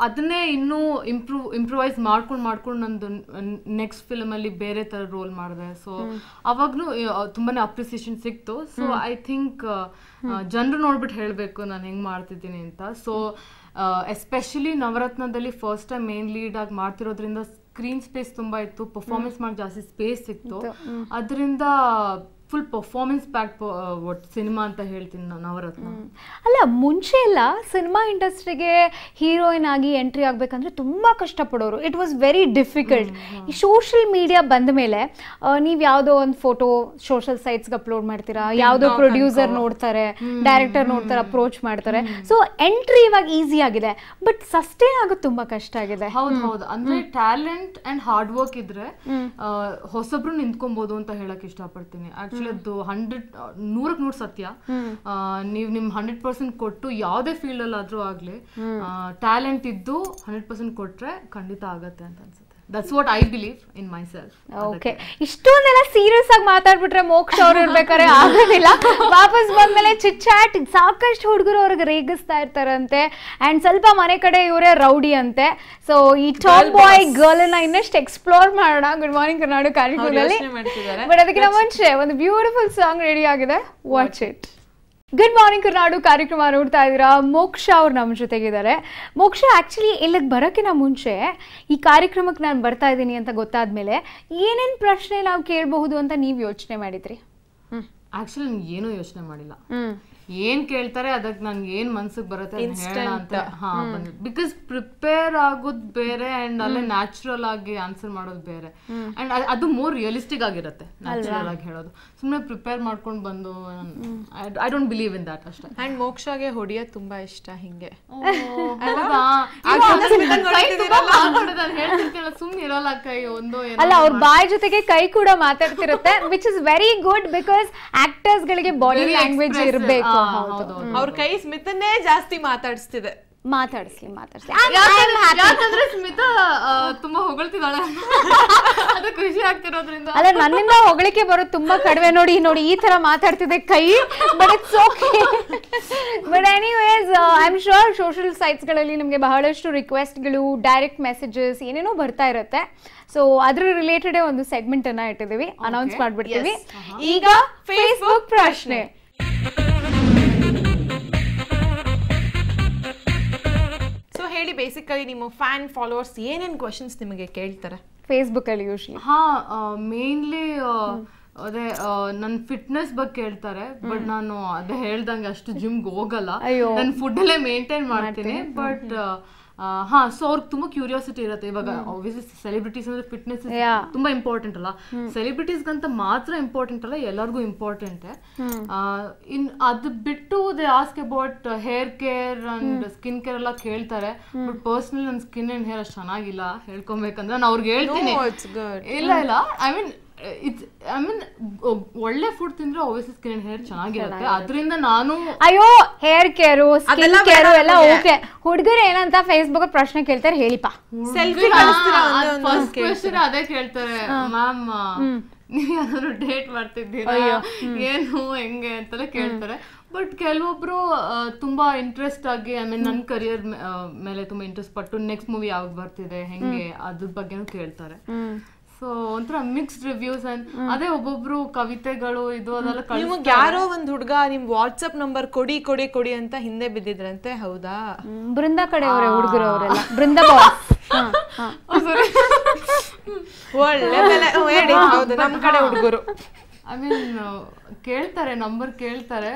ಅದನ್ನೇ ಇನ್ನೂ ಇಂಪ್ರೂವ್ ಇಂಪ್ರೂವೈಸ್ ಮಾಡ್ಕೊಂಡು ಮಾಡ್ಕೊಂಡು ನಂದು ನೆಕ್ಸ್ಟ್ ಅಲ್ಲಿ ಬೇರೆ ತರ ರೋಲ್ ಮಾಡಿದೆ ಸೊ ಅವಾಗಲೂ ತುಂಬಾನೇ ಅಪ್ರಿಸಿಯೇಷನ್ ಸಿಕ್ತು ಸೊ ಐ ಥಿಂಕ್ ಜನರು ನೋಡ್ಬಿಟ್ಟು ಹೇಳಬೇಕು ನಾನು ಹೆಂಗೆ ಮಾಡ್ತಿದ್ದೀನಿ ಅಂತ ಸೊ ಎಸ್ಪೆಷಲಿ ನವರತ್ನದಲ್ಲಿ ಫಸ್ಟ್ ಟೈಮ್ ಮೇನ್ ಲೀಡ್ ಆಗಿ ಮಾಡ್ತಿರೋದ್ರಿಂದ ಸ್ಕ್ರೀನ್ ಸ್ಪೇಸ್ ತುಂಬಾ ಇತ್ತು ಪರ್ಫಾರ್ಮೆನ್ಸ್ ಮಾಡಿ ಜಾಸ್ತಿ ಸ್ಪೇಸ್ ಸಿಕ್ತು ಅದರಿಂದ ಫುಲ್ ಪರ್ಫಾರ್ಮೆನ್ಸ್ ಪ್ಯಾಕ್ ಸಿನಿಮಾ ಅಂತ ಹೇಳ್ತೀನಿ ನಾನು ನವರತ್ನ ಅಲ್ಲ ಮುಂಚೆ ಎಲ್ಲ ಸಿನಿಮಾ ಇಂಡಸ್ಟ್ರಿಗೆ ಹೀರೋಯಿನ್ ಆಗಿ ಎಂಟ್ರಿ ಆಗಬೇಕಂದ್ರೆ ತುಂಬ ಕಷ್ಟಪಡೋರು ಇಟ್ ವಾಸ್ ವೆರಿ ಡಿಫಿಕಲ್ಟ್ ಈ ಸೋಷಿಯಲ್ ಮೀಡಿಯಾ ಬಂದ ಮೇಲೆ ನೀವು ಯಾವುದೋ ಒಂದು ಫೋಟೋ ಸೋಷಿಯಲ್ ಸೈಟ್ಸ್ಗೆ ಅಪ್ಲೋಡ್ ಮಾಡ್ತೀರಾ ಯಾವುದೋ ಪ್ರೊಡ್ಯೂಸರ್ ನೋಡ್ತಾರೆ ಡೈರೆಕ್ಟರ್ ನೋಡ್ತಾರೆ ಅಪ್ರೋಚ್ ಮಾಡ್ತಾರೆ ಸೊ ಎಂಟ್ರಿ ಇವಾಗ ಈಸಿ ಆಗಿದೆ ಬಟ್ ಸಸ್ಟೈನ್ ಆಗೋದು ತುಂಬ ಕಷ್ಟ ಆಗಿದೆ ಹೌದು ಹೌದು ಅಂದ್ರೆ ಟ್ಯಾಲೆಂಟ್ ಅಂಡ್ ಹಾರ್ಡ್ ವರ್ಕ್ ಇದ್ರೆ ಹೊಸಬ್ರು ನಿಂತ್ಕೊಬಹುದು ಅಂತ ಹೇಳಕ್ ಇಷ್ಟಪಡ್ತೀನಿ ಆಕ್ಚುಲಿ ಹಂಡ್ರೆಡ್ ನೂರಕ್ ನೂರ್ ಸತ್ಯ ನೀವು ನಿಮ್ ಹಂಡ್ರೆಡ್ ಪರ್ಸೆಂಟ್ ಕೊಟ್ಟು ಯಾವುದೇ ಫೀಲ್ಡ್ ಅಲ್ಲಿ ಆದ್ರೂ ಆಗ್ಲಿ ಟ್ಯಾಲೆಂಟ್ ಇದ್ದು ಹಂಡ್ರೆಡ್ ಪರ್ಸೆಂಟ್ ಕೊಟ್ರೆ ಖಂಡಿತ ಆಗತ್ತೆ ಅಂತ ಅನ್ಸುತ್ತೆ that's what I believe in myself okay ಇಷ್ಟೊಂದೆಲ್ಲ ಸೀರಿಯಸ್ ಆಗಿ ಮಾತಾಡ್ಬಿಟ್ರೆ ಮೋಕ್ಷ ಅವ್ರು ಇರ್ಬೇಕಾದ್ರೆ ಆಗೋದಿಲ್ಲ ವಾಪಸ್ ಬಂದ್ಮೇಲೆ ಚಿಟ್ ಚಾಟ್ ಸಾಕಷ್ಟು ಹುಡುಗರು ಅವ್ರಿಗೆ ರೇಗಿಸ್ತಾ ಇರ್ತಾರಂತೆ ಅಂಡ್ ಸ್ವಲ್ಪ ಮನೆ ಕಡೆ ಇವರೇ ರೌಡಿ ಅಂತೆ ಸೊ ಈ ಟಾಪ್ ಬಾಯ್ ಗರ್ಲ್ ನ ಇನ್ನಷ್ಟು ಎಕ್ಸ್ಪ್ಲೋರ್ ಮಾಡೋಣ ಗುಡ್ ಮಾರ್ನಿಂಗ್ ಕರ್ನಾಟಕ ಕಾರ್ಯಕ್ರಮದಲ್ಲಿ ಬಟ್ ಅದಕ್ಕಿಂತ ಮುಂಚೆ ಒಂದು ಬ್ಯೂಟಿಫುಲ್ ಸಾಂಗ್ ರೆಡಿ ಆಗಿದೆ watch it good morning Karnadu ಕಾರ್ಯಕ್ರಮ ನೋಡ್ತಾ ಇದ್ದೀರಾ ಮೋಕ್ಷ ಅವ್ರು ನಮ್ಮ ಜೊತೆಗಿದ್ದಾರೆ ಮೋಕ್ಷ ಆ್ಯಕ್ಚುಲಿ ಇಲ್ಲಿಗೆ ಬರೋಕ್ಕಿಂತ ಮುಂಚೆ ಈ ಕಾರ್ಯಕ್ರಮಕ್ಕೆ ನಾನು ಬರ್ತಾ ಇದ್ದೀನಿ ಅಂತ ಗೊತ್ತಾದ ಮೇಲೆ ಏನೇನು ಪ್ರಶ್ನೆ ನಾವು ಕೇಳಬಹುದು ಅಂತ ನೀವು ಯೋಚನೆ ಮಾಡಿದ್ರಿ ಆ್ಯಕ್ಚುಲಿ ನನಗೆ ಏನೂ ಯೋಚನೆ ಮಾಡಿಲ್ಲ ಏನ್ ಕೇಳ್ತಾರೆ ಅದಕ್ಕೆ ನನ್ಗೆ ಏನ್ ಮನ್ಸಿಗೆ ಬರುತ್ತೆ ಬಿಕಾಸ್ ಪ್ರಿಪೇರ್ ಆಗೋದ್ ಬೇರೆ ಅಂಡ್ ಅಲ್ಲೇ ನ್ಯಾಚುರಲ್ ಆಗಿ ಆನ್ಸರ್ ಮಾಡೋದು ಬೇರೆ ಅಂಡ್ ಅದು ಮೋರ್ ರಿಯಲಿಸ್ಟಿಕ್ ಆಗಿರುತ್ತೆ ನ್ಯಾಚುರಲ್ ಆಗಿ ಹೇಳೋದು ಸುಮ್ಮನೆ ಪ್ರಿಪೇರ್ ಮಾಡ್ಕೊಂಡು ಬಂದು I don't believe in that ಅಷ್ಟೇ ಅಂಡ್ ಮೋಕ್ಷಾಗೆ ಹೊಡಿಯೋದು ತುಂಬಾ ಇಷ್ಟ ಹಿಂಗೆ ಸುಮ್ಮನೆ ಇರಲ್ಲ ಕೈ ಒಂದು ಅಲ್ಲ ಅವ್ರ ಬಾಯಿ ಜೊತೆಗೆ ಕೈ ಕೂಡ ಮಾತಾಡ್ತಿರುತ್ತೆ which is very good because actors ಗಳಿಗೆ ಬಾಡಿ ಲ್ಯಾಂಗ್ವೇಜ್ ಇರಬೇಕು ಅವ್ರ ಕೈ ಸ್ಮಿತನ್ನೇ ಜಾಸ್ತಿ ಮಾತಾಡಿಸ್ತಿದೆ ಮಾತಾಡಿಸ್ಲಿ ಮಾತಾಡಿಸ್ಲಿ ಯಾಕಂದ್ರೆ ಸ್ಮಿತಾ ತುಂಬಾ ಹೊಗಳ್ತಿದ್ದಾಳೆ ಅದು ಖುಷಿ ಆಗ್ತಿರೋದ್ರಿಂದ ಅಲ್ಲ ನನ್ನಿಂದ ಹೊಗಳಿಕೆ ಬರೋದು ತುಂಬಾ ಕಡಿಮೆ ನೋಡಿ ನೋಡಿ ಈ ತರ ಮಾತಾಡ್ತಿದೆ ಕೈ but it's okay but anyways I am sure social ಸೈಟ್ಸ್ಗಳಲ್ಲಿ ನಮಗೆ ಬಹಳಷ್ಟು ರಿಕ್ವೆಸ್ಟ್ಗಳು ಡೈರೆಕ್ಟ್ ಮೆಸೇಜಸ್ ಏನೇನೋ ಬರ್ತಾ ಇರುತ್ತೆ ಸೊ ಅದ್ರ ರಿಲೇಟೆಡ್ ಒಂದು ಸೆಗ್ಮೆಂಟ್ ಅನ್ನ ಇಟ್ಟಿದ್ದೀವಿ ಅನೌನ್ಸ್ ಮಾಡ್ಬಿಡ್ತೀವಿ ಈಗ ಫೇಸ್ಬುಕ್ uh-huh. ಪ್ರಶ್ನೆ ಹೇಳಿ ಆಗಿ ನಿಮ್ಮ ಫ್ಯಾನ್ ಫಾಲೋವರ್ಸ್ ಏನೇನು ಕ್ವಶನ್ಸ್ ನಿಮಗೆ ಕೇಳ್ತಾರೆ ಅಲ್ಲಿ ಯೂಶ್ಲಿ ಹಾ ಮೇನ್ಲಿ ಅದೇ ನನ್ನ ಫಿಟ್ನೆಸ್ ಬಗ್ಗೆ ಕೇಳ್ತಾರೆ ಬಟ್ ನಾನು ಅದೇ ಹೇಳ್ದಂಗೆ ಅಷ್ಟು ಜಿಮ್ಗೆ ಹೋಗಲ್ಲ ನಾನು ಫುಡ್ ಅಲ್ಲೇ ಮೇಂಟೈನ್ ಮಾಡ್ತೀನಿ ಬಟ್ ಹಾ ಸೊ ಅವ್ರಿಗೆ ತುಂಬಾ ಕ್ಯೂರಿಯಾಸಿಟಿ ಇರುತ್ತೆ ಇವಾಗ ಆಬ್ವಿಯಸ್ಲಿ ಸೆಲೆಬ್ರಿಟೀಸ್ ಅಂದ್ರೆ ಫಿಟ್ನೆಸ್ ತುಂಬಾ ಇಂಪಾರ್ಟೆಂಟ್ ಅಲ್ಲ ಸೆಲೆಬ್ರಿಟೀಸ್ಗಂತ ಮಾತ್ರ ಇಂಪಾರ್ಟೆಂಟ್ ಅಲ್ಲ ಎಲ್ಲರಿಗೂ ಇಂಪಾರ್ಟೆಂಟ್ ಇನ್ ಅದ್ ಬಿಟ್ಟು they ask about hair care and skin care ಎಲ್ಲ ಕೇಳ್ತಾರೆ ಬಟ್ ಪರ್ಸನಲಿ ನನ್ನ ಸ್ಕಿನ್ ಅಂಡ್ ಹೇರ್ ಅಷ್ಟು ಚೆನ್ನಾಗಿಲ್ಲ ಹೇಳ್ಕೊಬೇಕಂದ್ರೆ ನಾನು ಅವ್ರಿಗೆ ಹೇಳ್ತೀನಿ ಇಲ್ಲ ಇಲ್ಲ I mean it I mean ಒಳ್ಳೆ ಫುಡ್ ತಿಂದ್ರೆ ಓವರ್ಸಿ ಸ್ಕಿನ್ ಅಂಡ್ ಹೇರ್ ಚೆನ್ನಾಗಿರುತ್ತೆ ಅದರಿಂದ ನಾನು ಅಯ್ಯೋ ಹೇರ್ ಕೇರು ಸ್ಕಿನ್ ಕೇರು ಎಲ್ಲ ಓಕೆ ಹುಡುಗರು ಏನಂತ ಫೇಸ್ಬುಕ್ ಪ್ರಶ್ನೆ ಕೇಳ್ತಾರೆ ಹೇಳಿಪಾ ಸೆಲ್ಫಿ ಫಸ್ಟ್ ಕ್ವೆಶ್ಚನ್ ಅದೇ ಕೇಳ್ತಾರೆ ಮ್ಯಾಮ್ ನೀವು ಡೇಟ್ ಮಾಡ್ತಿದ್ದೀರಾ ಏನು ಹೆಂಗೆ ಅಂತೆಲ್ಲ ಕೇಳ್ತಾರೆ ಬಟ್ ಕೆಲವೊಬ್ರು ತುಂಬಾ ಇಂಟ್ರೆಸ್ಟ್ ಆಗಿ ಐ ಮೀನ್ ನನ್ನ ಕರಿಯರ್ ಮೇಲೆ ತುಂಬಾ ಇಂಟ್ರೆಸ್ಟ್ ಪಟ್ಟು ನೆಕ್ಸ್ಟ್ ಮೂವಿ ಯಾವಾಗ ಬರ್ತಿದೆ ಹೆಂಗೆ ಅದ್ರ ಬಗ್ಗೆನೂ ಕೇಳ್ತಾರೆ ಸೊ ಒಂಥರ ಮಿಕ್ಸ್ಡ್ ರಿವ್ಯೂಸ್ ಅಂಡ್ ಅದೇ ಒಬ್ಬೊಬ್ರು ಕವಿತೆಗಳು ಇದು ಅದೆಲ್ಲ ನಿಮ್ಗೆ ಯಾರೋ ಒಂದು ಹುಡುಗ ನಿಮ್ ವಾಟ್ಸ್ಆಪ್ ನಂಬರ್ ಕೊಡಿ ಕೊಡಿ ಕೊಡಿ ಅಂತ ಹಿಂದೆ ಬಿದ್ದಿದ್ರಂತೆ ಹೌದಾ ಬೃಂದ oh, ಕಡೆ ಅವರ ಹುಡುಗರು ಅವರೆಲ್ಲ ಬೃಂದ ಒಳ್ಳೆ ಹೌದು ನಮ್ಮ ಕಡೆ ಹುಡುಗರು ಐ ಮೀನ್ ಕೇಳ್ತಾರೆ ನಂಬರ್ ಕೇಳ್ತಾರೆ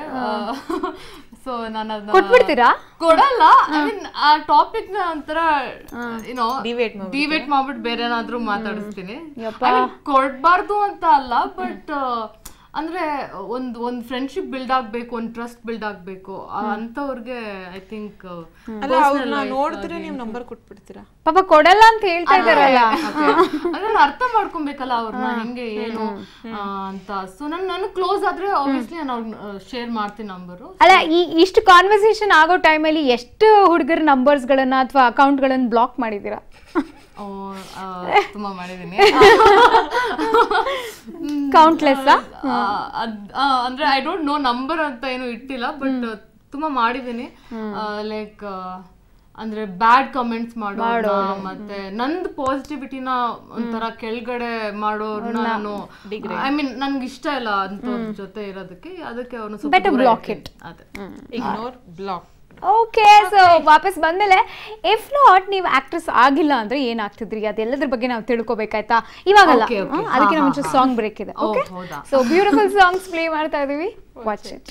ಸೊ ನಾನು ಅದನ್ನ ಕೊಟ್ಬಿಡ್ತೀರಾ ಕೊಡಲ್ಲ ಐ ಮೀನ್ ಆ ಟಾಪಿಕ್ ನ ಒಂಥರ ಏನೋ ಡಿವೇಟ್ ಡಿವೇಟ್ ಮಾಡ್ಬಿಟ್ಟು ಬೇರೆ ಏನಾದ್ರೂ ಮಾತಾಡಿಸ್ತೀನಿ ಕೊಡ್ಬಾರ್ದು ಅಂತ ಅಲ್ಲ ಬಟ್ ಅಂದ್ರೆ ಒಂದು ಒಂದ್ ಫ್ರೆಂಡ್ಶಿಪ್ ಬಿಲ್ಡ್ ಆಗ್ಬೇಕು ಒಂದ್ ಟ್ರಸ್ಟ್ ಬಿಲ್ಡ್ ಆಗ್ಬೇಕು ಅಂತವ್ರಿಗೆ ಐ ತಿಂಕ್ ನೋಡಿದ್ರೆ ನೀವ್ ನಂಬರ್ ಕೊಟ್ಬಿಡ್ತೀರಾ ಪಾಪ ಕೊಡಲ್ಲ ಅಂತ ಹೇಳ್ತಾ ಇದ್ದಾರಲ್ಲ ಅಂದ್ರೆ ಅರ್ಥ ಮಾಡ್ಕೊಬೇಕಲ್ಲ ಅವ್ರನ್ನ ಹೆಂಗೆ ಏನು ಅಂತ ಸೊ ನನ್ ನನ್ ಕ್ಲೋಸ್ ಆದ್ರೆ ಆಬ್ವಿಯಸ್ಲಿ ನಾನು ಅವ್ರ ಶೇರ್ ಮಾಡ್ತೀನಿ ನಂಬರು ಅಲ್ಲ ಈ ಇಷ್ಟು ಕಾನ್ವರ್ಸೇಷನ್ ಆಗೋ ಟೈಮಲ್ಲಿ ಎಷ್ಟು ಹುಡುಗರ ನಂಬರ್ಸ್ಗಳನ್ನ ಅಥವಾ ಅಕೌಂಟ್ ಗಳನ್ನ ಬ್ಲಾಕ್ ಮಾಡಿದೀರಾ ಓ ತುಂಬಾ ಮಾಡಿದೀನಿ ಕೌಂಟ್ಲೆಸ್ ಅಂದ್ರೆ ಐ ಡೋಂಟ್ ನೋ ನಂಬರ್ ಅಂತ ಏನು ಇಟ್ಟಿಲ್ಲ ಬಟ್ ತುಂಬಾ ಮಾಡಿದೀನಿ ಲೈಕ್ ಅಂದ್ರೆ ಬ್ಯಾಡ್ ಕಮೆಂಟ್ಸ್ ಮಾಡೋಣ ಮತ್ತೆ ನಂದು ಪಾಸಿಟಿವಿಟಿನ ಒಂಥರ ಕೆಳಗಡೆ ಮಾಡೋರ್ನ ನಾನು ಐ ಮೀನ್ ನನ್ಗೆ ಇಷ್ಟ ಇಲ್ಲ ಅಂತ ಜೊತೆ ಇರೋದಕ್ಕೆ ಅದಕ್ಕೆ ಅವನು ಬ್ಲಾಕ್ ಇಟ್ ಅದೇ ಇಗ್ನೋರ್ ಬ್ಲಾಕ್ ಓಕೆ ಸೊ ವಾಪಸ್ ಬಂದಮೇಲೆ ಇಫ್ ನಾಟ್ ನೀವು ಆಕ್ಟ್ರೆಸ್ ಆಗಿಲ್ಲ ಅಂದ್ರೆ ಏನಾಗ್ತಿದ್ರಿ ಅದೆಲ್ಲದ್ರ ಬಗ್ಗೆ ನಾವು ತಿಳ್ಕೊಬೇಕಾಯ್ತಾ ಇವಾಗಲ್ಲ ಅದಕ್ಕೆ ನಮ್ಮ ಸಾಂಗ್ ಬ್ರೇಕ್ ಇದೆ okay so beautiful songs play ಮಾಡ್ತಾ ಇದೀವಿ ವಾಚ್ ಇಟ್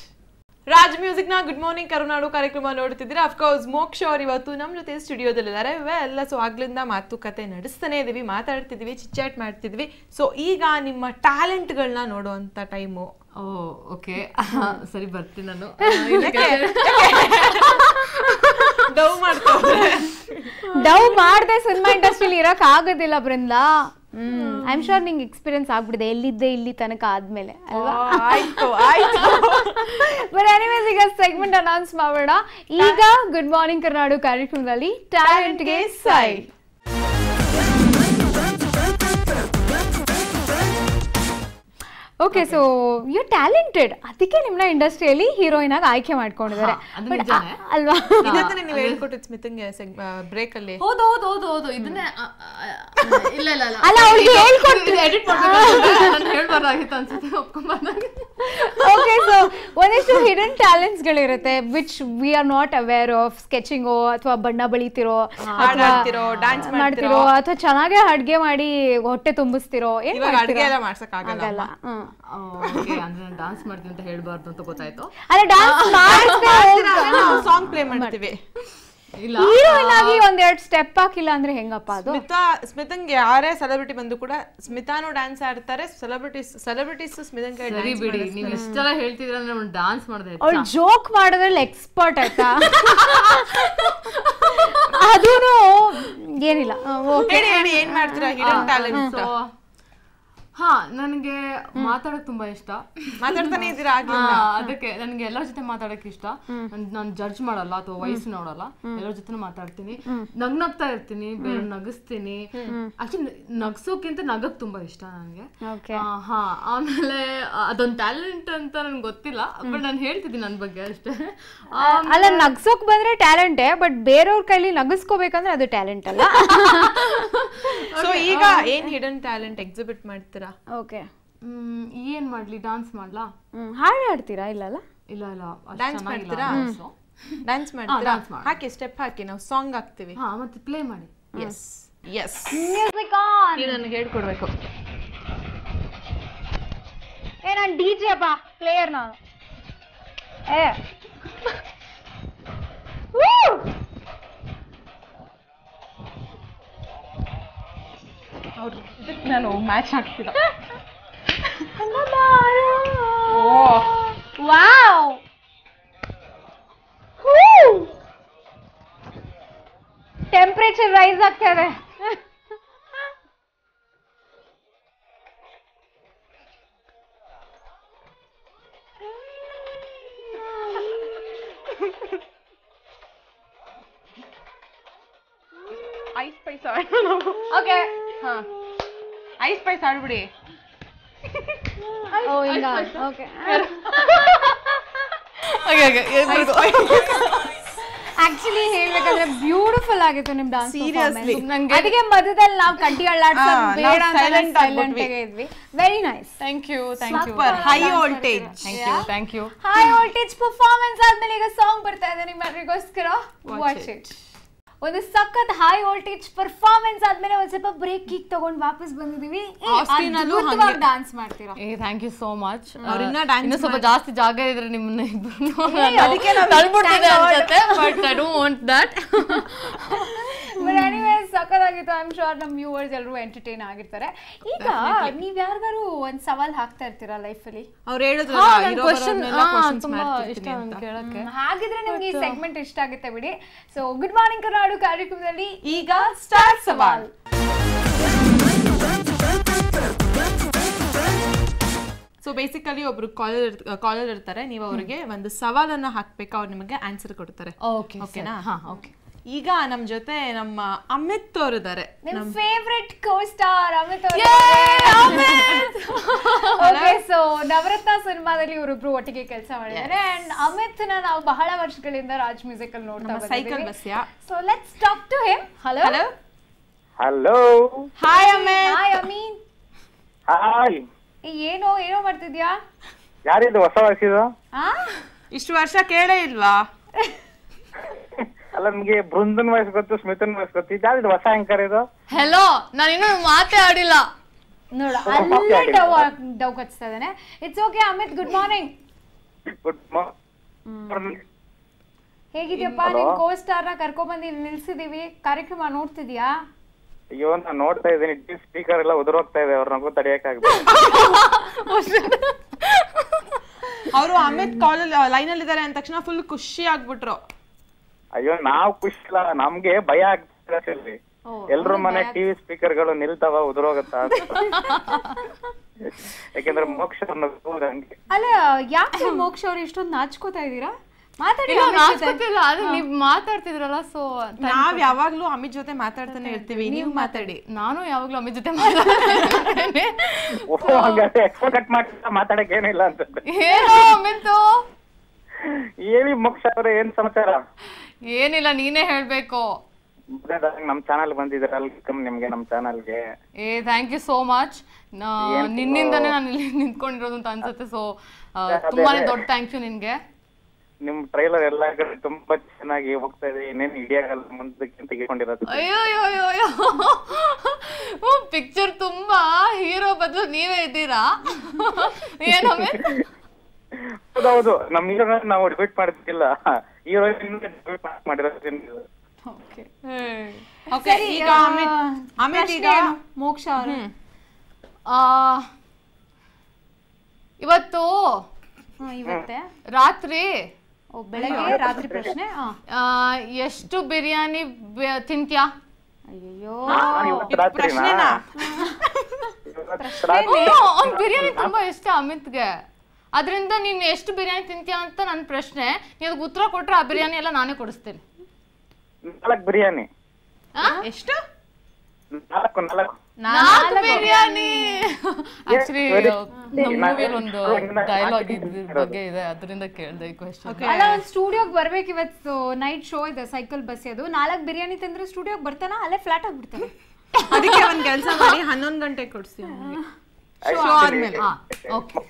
ರಾಜ್ ಮ್ಯೂಸಿಕ್ ನ ಗುಡ್ ಮಾರ್ನಿಂಗ್ ಕರುನಾಡು ಕಾರ್ಯಕ್ರಮ ನೋಡ್ತಿದ್ರೆ ಅಫ್ಕೋರ್ಸ್ ಮೋಕ್ಷ ಅವ್ರು ಇವತ್ತು ನಮ್ಮ ಜೊತೆ ಸ್ಟುಡಿಯೋದಲ್ಲಿದ್ದಾರೆ ಎಲ್ಲ ಸೊ ಆಗ್ಲಿಂದ ಮಾತುಕತೆ ನಡೆಸ್ತಾನೆ ಇದೀವಿ ಮಾತಾಡ್ತಿದ್ವಿ ಚಿಚ್ಚಾಟ್ ಮಾಡ್ತಿದ್ವಿ ಸೊ ಈಗ ನಿಮ್ಮ ಟ್ಯಾಲೆಂಟ್ ಟ್ಯಾಲೆಂಟ್ಗಳನ್ನ ನೋಡುವಂತ ಟೈಮು ಓ ಓಕೆ ಸರಿ ಬರ್ತೀನಿ ನಾನು ಡವ್ ಮಾಡ್ತಾರೆ ಡವ್ ಮಾಡದೆ ಸಿನಿಮಾ ಇಂಡಸ್ಟ್ರಿಲಿ ಇರಕ್ ಆಗೋದಿಲ್ಲ Brinda hmm I am sure ನಿಂಗೆ ಎಕ್ಸ್ಪೀರಿಯನ್ಸ್ ಆಗ್ಬಿಡಿದೆ ಎಲ್ಲಿದ್ದೆ ಇಲ್ಲಿ ತನಕ ಆದ್ಮೇಲೆ ಅಲ್ವಾ ಬಟ್ ಈಗ ಸೆಗ್ಮೆಂಟ್ ಅನೌನ್ಸ್ ಮಾಡೋಣ ಈಗ ಗುಡ್ ಮಾರ್ನಿಂಗ್ ಕರ್ನಾಡು ಕಾರ್ಯಕ್ರಮದಲ್ಲಿ ಟ್ಯಾಲೆಂಟ್ಗೆ side okay so you talented ಅದಕ್ಕೆ ನಿಮ್ಮನ್ನ ಇಂಡಸ್ಟ್ರಿಯಲ್ಲಿ ಹೀರೋಯಿನ್ ಆಗಿ ಆಯ್ಕೆ ಮಾಡ್ಕೊಂಡಿದ್ದಾರೆ ಅಲ್ವಾ ಇದನ್ನ ನೀವು ಹೇಳ್ಕೊಟ್ಟಿದ್ ಸ್ಮಿತಂಗೆ ಬ್ರೇಕ್ ಅಲ್ಲಿ ಹೌದು ಹೌದು ಹೌದು ಹೌದು ಇದನ್ನೇ ಇಲ್ಲ ಇಲ್ಲ ಇಲ್ಲ ಅಲ್ಲ ಅವಳಿಗೆ ಹೇಳ್ಕೊಟ್ಟಿದ್ದೆ ಎಡಿಟ್ ಮಾಡಬೇಕು ಹೇಳ್ಬಾರ್ದಾಗಿತ್ತು ಅನ್ಸುತ್ತೆ ಒಪ್ಕೊಂಬಾರ್ದಾಗಿ ಓಕೆ ಸೊ ಒಂದಿಷ್ಟು ಹಿಡನ್ ಟ್ಯಾಲೆಂಟ್ಸ್ ಗಳಿರುತ್ತೆ which we are not aware of ಸ್ಕೆಚಿಂಗೋ ಅಥವಾ ಬಣ್ಣ ಬಳಿತಿರೋ ಡ್ಯಾನ್ಸ್ ಮಾಡ್ತಿರೋ ಅಥವಾ ಚೆನ್ನಾಗೇ ಅಡ್ಗೆ ಮಾಡಿ ಹೊಟ್ಟೆ ತುಂಬಿಸ್ತಿರೋ ಏನು ಅಡ್ಗೆ ಎಲ್ಲ ಹ್ಮ್ ಓಕೆ ಅಂದ್ರೆ ನಾನು ಡಾನ್ಸ್ ಮಾಡ್ತೀನಿ ಅಂತ ಹೇಳಬಾರ್ದು ಅಂತ ಗೊತ್ತಾಯ್ತು ಅಲ್ಲ ಡಾನ್ಸ್ ಮಾಡ್ತೀರಾ ಸಾಂಗ್ ಪ್ಲೇ ಮಾಡ್ತೀವಿ ಹೀರೋಯಿನ್ ಆಗಿ ಒಂದೆರಡು ಸ್ಟೆಪ್ ಹಾಕಿಲ್ಲ ಅಂದ್ರೆ ಹೆಂಗಪ್ಪ ಅದು ಸ್ಮಿತಾ ಸ್ಮಿತಂಗ್ ಯಾರೇ ಸೆಲೆಬ್ರಿಟಿ ಬಂದು ಕೂಡ ಸ್ಮಿತಾನು ಡ್ಯಾನ್ಸ್ ಆಡ್ತಾರೆ ಸೆಲೆಬ್ರಿಟೀಸ್ ಸೆಲೆಬ್ರಿಟೀಸ್ ಸ್ಮಿತಂಗ್ ಸರಿ ಬಿಡಿ ನೀವು ಇಷ್ಟೆಲ್ಲ ಹೇಳ್ತಿದ್ರ ಅಂದ್ರೆ ಒಂದು ಡ್ಯಾನ್ಸ್ ಮಾಡಿದೆ ಅವಳು ಜೋಕ್ ಮಾಡೋದ್ರಲ್ಲಿ ಎಕ್ಸ್ಪರ್ಟ್ ಆಯ್ತಾ ಅದೂನು ಏನಿಲ್ಲ ಓಕೆ ಏನ್ ಮಾಡ್ತೀರಾ ಹಿಡನ್ ಟ್ಯಾಲೆಂಟ್ ಹಾ ನನಗೆ ಮಾತಾಡೋಕ್ ತುಂಬಾ ಇಷ್ಟ ಮಾತಾಡ್ತಾನೆ ಇದ್ದೀರಾ ಅದಕ್ಕೆ ನನಗೆ ಎಲ್ಲರ ಜೊತೆ ಮಾತಾಡಕ್ ಇಷ್ಟ ನಾನು ಜಡ್ಜ್ ಮಾಡಲ್ಲ ಅಥವಾ ವಯಸ್ಸು ನೋಡಲ್ಲ ಎಲ್ಲರ ಜೊತೆ ಮಾತಾಡ್ತೀನಿ ನಗ್ ನಗ್ತಾ ಇರ್ತೀನಿ ಬೇರೆ ನಗಿಸ್ತೀನಿ ಆಕ್ಚುಲಿ ನಗ್ಸೋಕ್ಕಿಂತ ನಗಕ್ ತುಂಬಾ ಇಷ್ಟ ನನಗೆ ಹಾ ಆಮೇಲೆ ಅದೊಂದ್ ಟ್ಯಾಲೆಂಟ್ ಅಂತ ನನ್ಗೆ ಗೊತ್ತಿಲ್ಲ ಬಟ್ ನಾನು ಹೇಳ್ತಿದ್ದೀನಿ ನನ್ ಬಗ್ಗೆ ಅಷ್ಟೇ ಅಲ್ಲ ನಗ್ಸೋಕ್ ಬಂದ್ರೆ ಟ್ಯಾಲೆಂಟೇ ಬಟ್ ಬೇರೆಯವ್ರ ಕೈಲಿ ನಗಿಸ್ಕೋಬೇಕಂದ್ರೆ ಅದು ಟ್ಯಾಲೆಂಟ್ ಅಲ್ಲ ಸೊ ಈಗ ಏನ್ ಹಿಡನ್ ಟ್ಯಾಲೆಂಟ್ ಎಕ್ಸಿಬಿಟ್ ಮಾಡ್ತೀರಾ ಓಕೆ ಏನು ಮಾಡ್ಲಿ ಡಾನ್ಸ್ ಮಾಡ್ಲಾ ಹಾಡು ಹಾಡ್ತೀರಾ ಇಲ್ಲಲ್ಲ ಇಲ್ಲ ಇಲ್ಲ ಡ್ಯಾನ್ಸ್ ಮಾಡ್ತೀರಾ ಡ್ಯಾನ್ಸ್ ಮಾಡ್ತೀರಾ ಹಾಕಿ ಸ್ಟೆಪ್ ಹಾಕಿ ನಾವು ಸಾಂಗ್ ಹಾಕ್ತೀವಿ ಹಾ ಮತ್ತೆ ಪ್ಲೇ ಮಾಡಿ ಎಸ್ ಎಸ್ ಮ್ಯೂಸಿಕ್ ಆನ್ ನನಗೆ ಹೇಳ್ಕೊಡ್ಬೇಕು ಏ ನಾನು ಡಿ ಜೆ ಬಾ ಪ್ಲೇಯರ್ ನಾನು ಏ ಅವರು ಇದಕ್ಕೆ ನಾನು ಮ್ಯಾಚ್ ಹಾಕ್ತಿಲ್ಲ ವಾವ್ ಟೆಂಪ್ರೇಚರ್ ರೈಸ್ ಆಗ್ತಾ ಇದೆ ice spice on. okay. ಹಾ ಐಸ್ ಪೈಸ್ ಆಡ್ಬಿಡಿ ಓ ಓಕೆ ಆಕ್ಚುಲಿ ಹೇಳ್ಬೇಕಂದ್ರೆ ಬ್ಯೂಟಿಫುಲ್ ಆಗಿತ್ತು ನಿಮ್ ಡಾನ್ಸ್ ಸೀರಿಯಸ್ಲಿ ನಂಗೆ ಅದಕ್ಕೆ ಮಧ್ಯದಲ್ಲಿ ನಾವು ಕಟ್ಟಿ ಅಳ್ಳಾಡ್ಸೋದು ಬೇಡ silent very nice thank you thank you high voltage thank you thank you high voltage performance ಆದ್ಮೇಲೆ ಈಗ ಸಾಂಗ್ ಬರ್ತಾ ಇದೆ ನಿಮ್ಮೆಲ್ಲರಿಗೋಸ್ಕರ ವಾಚ್ ಇಟ್ ಒಂದು ಸಖತ್ ಹೈ ವೋಲ್ಟೇಜ್ ಪರ್ಫಾರ್ಮೆನ್ಸ್ ಆದ್ಮೇಲೆ ಒಂದ್ ಸ್ವಲ್ಪ ಬ್ರೇಕ್ ಕಿಕ್ ತಗೊಂಡ್ ವಾಪಸ್ ಬಂದಿದೀವಿ ಡ್ಯಾನ್ಸ್ ಮಾಡ್ತೀರಾ ಥ್ಯಾಂಕ್ ಯು ಸೋ ಮಚ್ ಇನ್ನು ಸ್ವಲ್ಪ ಜಾಸ್ತಿ ಜಾಗ ಇದ್ರೆ ನಿಮ್ಮನ್ನ ಇಬ್ಬರು but I don't want that but anyways ಸಕ್ಕತ್ತಾಗಿತ್ತು ಐ ಆಮ್ ಶೋರ್ ನಮ್ಮ ವ್ಯೂವರ್ಸ್ ಎಲ್ಲರೂ ಎಂಟರ್ಟೈನ್ ಆಗಿರ್ತಾರೆ ಈಗ ನೀವು ಯಾರ್ಗಾರು ಒಂದು ಸವಾಲ್ ಹಾಕ್ತಾ ಇರ್ತೀರಾ ಲೈಫಲ್ಲಿ ಅವ್ರು ಹೇಳಿದ್ರು ಹಾಗಿದ್ರೆ ನಿಮ್ಗೆ ಈ ಸೆಗ್ಮೆಂಟ್ ಇಷ್ಟ ಆಗುತ್ತೆ ಬಿಡಿ ಸೊ ಗುಡ್ ಮಾರ್ನಿಂಗ್ ಕರ್ನಾಡು ಕಾರ್ಯಕ್ರಮದಲ್ಲಿ ಈಗ ಸ್ಟಾರ್ ಸವಾಲ್ ಸೊ ಬೇಸಿಕಲಿ ಒಬ್ರು ಕಾಲರ್ ಕಾಲರ್ ಇರ್ತಾರೆ ನೀವು ಅವರಿಗೆ ಒಂದು ಸವಾಲನ್ನು ಹಾಕ್ಬೇಕು ಅವ್ರು ನಿಮಗೆ ಆನ್ಸರ್ ಕೊಡ್ತಾರೆ ಓಕೆನಾ ಓಕೆ ಈಗ ನಮ್ ಜೊತೆ ನಮ್ಮ ಅಮಿತ್ ಅವರಿದ್ದಾರೆ ನಿಮ್ favourite co star Amit okay so Navaratna ಸಿನಿಮಾದಲ್ಲಿ ಇವರಿಬ್ರು ಒಟ್ಟಿಗೆ ಕೆಲಸ ಮಾಡಿದ್ದಾರೆ ಅಂಡ್ ಅಮಿತ್ ನ ನಾವು ಬಹಳ ವರ್ಷಗಳಿಂದ ರಾಜ್ ಮ್ಯೂಸಿಕ್ ಅಲ್ಲಿ ನೋಡ್ತಾ ಸೈಕಲ್ ಬಸ್ಯ so let's talk to him hello hello hello hi Amit hi Amit hi ಏನೋ ಏನೋ ಮಾಡ್ತಿದ್ಯಾ ಯಾರಿದು ಹೊಸ ವರ್ಷ ಇದು ಇಷ್ಟು ವರ್ಷ ಕೇಳೇ ಇಲ್ವಾ ಅಲ್ಲ ನಮ್ಗೆ ಬೃಂದನ್ ವಾಯ್ಸ್ ಗೊತ್ತು ಸ್ಮಿತನ್ ವಾಯ್ಸ್ ಗೊತ್ತು ಇದ್ಯಾವ್ದು ಹೊಸ ಆಂಕರ್ ಇದು ಹೆಲೋ ನಾನು ಇನ್ನೂ ಮಾತೇ ಆಡಿಲ್ಲ ನೋಡ ಅಲ್ಲೇ ಡವ್ ಕಚ್ತಾ ಇದ್ದಾನೆ it's okay Amit good morning good morning ಹೇಗಿದ್ಯಪ್ಪ ನಿನ್ ಕೋ ಸ್ಟಾರ್ ನ ಕರ್ಕೊಂಡ್ ಬಂದು ನಿಲ್ಸಿದೀವಿ ಕಾರ್ಯಕ್ರಮ ನೋಡ್ತಿದ್ಯಾ ಅಯ್ಯೋ ನಾನು ನೋಡ್ತಾ ಇದ್ದೀನಿ ಡಿ ಸ್ಪೀಕರ್ ಎಲ್ಲ ಉದುರೋಗ್ತಾ ಇದೆ ಅವ್ರ ನಮಗೂ ಅವರು ಅಮಿತ್ ಕಾಲ್ ಲೈನ್ ಅಲ್ಲಿ ಇದ್ದಾರೆ ಅಂದ ತಕ್ಷಣ ಫುಲ್ ಖುಷಿ ಆಗ್ಬಿಟ್ರು ಅಯ್ಯೋ ನಾವ್ ಖುಷಿಲ್ಲ ನಮ್ಗೆ ಭಯ ಆಗ್ತಿದೆ ಎಲ್ರ ಮನೆ ಟಿವಿ ಸ್ಪೀಕರ್ ಗಳು ನಿಲ್ತಾವ ಉದುರೋಗತ್ತ ಯಾಕಂದ್ರೆ ಮೋಕ್ಷ ಹಂಗೆ ಅಲ್ಲ ಯಾಕೆ ಮೋಕ್ಷ ಅವ್ರು ಇಷ್ಟೊಂದು ನಾಚ್ಕೋತಾ ಇದ್ದೀರಾ ಮಾತಾಡ್ತಿದ್ರಲ್ಲ ಸೊ ನಾವ್ ಯಾವಾಗ್ಲೂ ಅಮಿತ್ ಜೊತೆ ಮಾತಾಡ್ತಾನೆ ಇರ್ತೀವಿ ನೀವು ಮಾತಾಡಿ ನಾನು ಯಾವಾಗ್ಲೂ ಅಮಿತ್ ಜೊತೆ ಮಾತಾಡಕ್ ಏನಿಲ್ಲ ಅಂತ ಹೇಳಿ ಮೋಕ್ಷ ಅವ್ರೆ ಏನ್ ಸಮಾಚಾರ ಏನಿಲ್ಲ ನೀನೇ ಹೇಳ್ಬೇಕು ನಮ್ ಚಾನಲ್ ಬಂದಿದ್ರಲ್ಕಮ್ ನಿಮ್ಗೆ ನಮ್ ಗೆ ಏ ಥ್ಯಾಂಕ್ ಯು ಸೋ ಮಚ್ ನಿನ್ನಿಂದಾನೇ ನಾನು ಇಲ್ಲಿ ನಿಂತ್ಕೊಂಡಿರೋದು ಅಂತ ಅನ್ಸುತ್ತೆ ಸೊ ತುಂಬಾನೇ ದೊಡ್ಡ ಥ್ಯಾಂಕ್ ಯು ನಿನ್ಗೆ ನಿಮ್ ಟ್ರೈಲರ್ ಎಲ್ಲಾ ಕಡೆ ತುಂಬಾ ಚೆನ್ನಾಗಿ ಹೋಗ್ತಾ ಇದೆ ಏನೇನ್ ಹಿಡಿಯಾಗಲ್ಲ ಮುಂದಕ್ಕೆ ತೆಗೆಕೊಂಡಿರೋದು ಅಯ್ಯೋ ಅಯ್ಯೋ ಅಯ್ಯೋ ಪಿಕ್ಚರ್ ತುಂಬಾ ಹೀರೋ ಬದಲು ನೀವೇ ಇದ್ದೀರಾ ಏನೋ ಹೌದೌದು ನಮ್ ಹೀರೋ ನಾವು ಡಿಬೇಟ್ ಮಾಡ್ತಿಲ್ಲ ಮೋಕ್ಷ ಇವತ್ತು ಇವತ್ತೆ ರಾತ್ರಿ ಬೆಳಗ್ಗೆ ರಾತ್ರಿ ಪ್ರಶ್ನೆ ಎಷ್ಟು ಬಿರಿಯಾನಿ ತಿಂತ್ಯಾ ಅಯ್ಯೋ ಪ್ರಶ್ನೆನಾ ಬಿರಿಯಾನಿ ತುಂಬಾ ಇಷ್ಟ ಅಮಿತ್ಗೆ ಅದರಿಂದ ನೀನು ಎಷ್ಟು ಬಿರಿಯಾನಿ ತಿಂತೀಯ ಅಂತ ನನ್ನ ಪ್ರಶ್ನೆ ನೀವು ಉತ್ತರ ಕೊಟ್ರೆ ಆ ಬಿರಿಯಾನಿ ಎಲ್ಲ ನಾನೇ ಕೊಡಿಸ್ತೀನಿ ನಾಲ್ಕು ಬಿರಿಯಾನಿ ಎಷ್ಟು ನಾಲ್ಕು ನಾಲ್ಕು ನಾಲ್ಕು ಬಿರಿಯಾನಿ ಆಕ್ಚುಲಿ ಒಂದು ಡೈಲಾಗ್ ಬಗ್ಗೆ ಇದೆ ಅದರಿಂದ ಕೇಳಿದೆ ಈ ಕ್ವೆಶ್ಚನ್ ಅಲ್ಲ ಒಂದು ಸ್ಟುಡಿಯೋಗೆ ಬರ್ಬೇಕು ಇವತ್ತು ನೈಟ್ ಶೋ ಇದೆ ಸೈಕಲ್ ಬಸ್ ಅದು ನಾಲ್ಕು ಬಿರಿಯಾನಿ ತಿಂದ್ರೆ ಸ್ಟುಡಿಯೋಗೆ ಬರ್ತಾನ ಅಲ್ಲೇ ಫ್ಲಾಟ್ ಆಗ್ಬಿಡ್ತಾನೆ ಅದಕ್ಕೆ ಒಂದು ಕೆಲಸ ಮಾಡಿ 11 ಗಂಟೆಗೆ ಕೊಡ್ತೀನಿ ಶೋ ಆದ್ಮೇಲೆ okay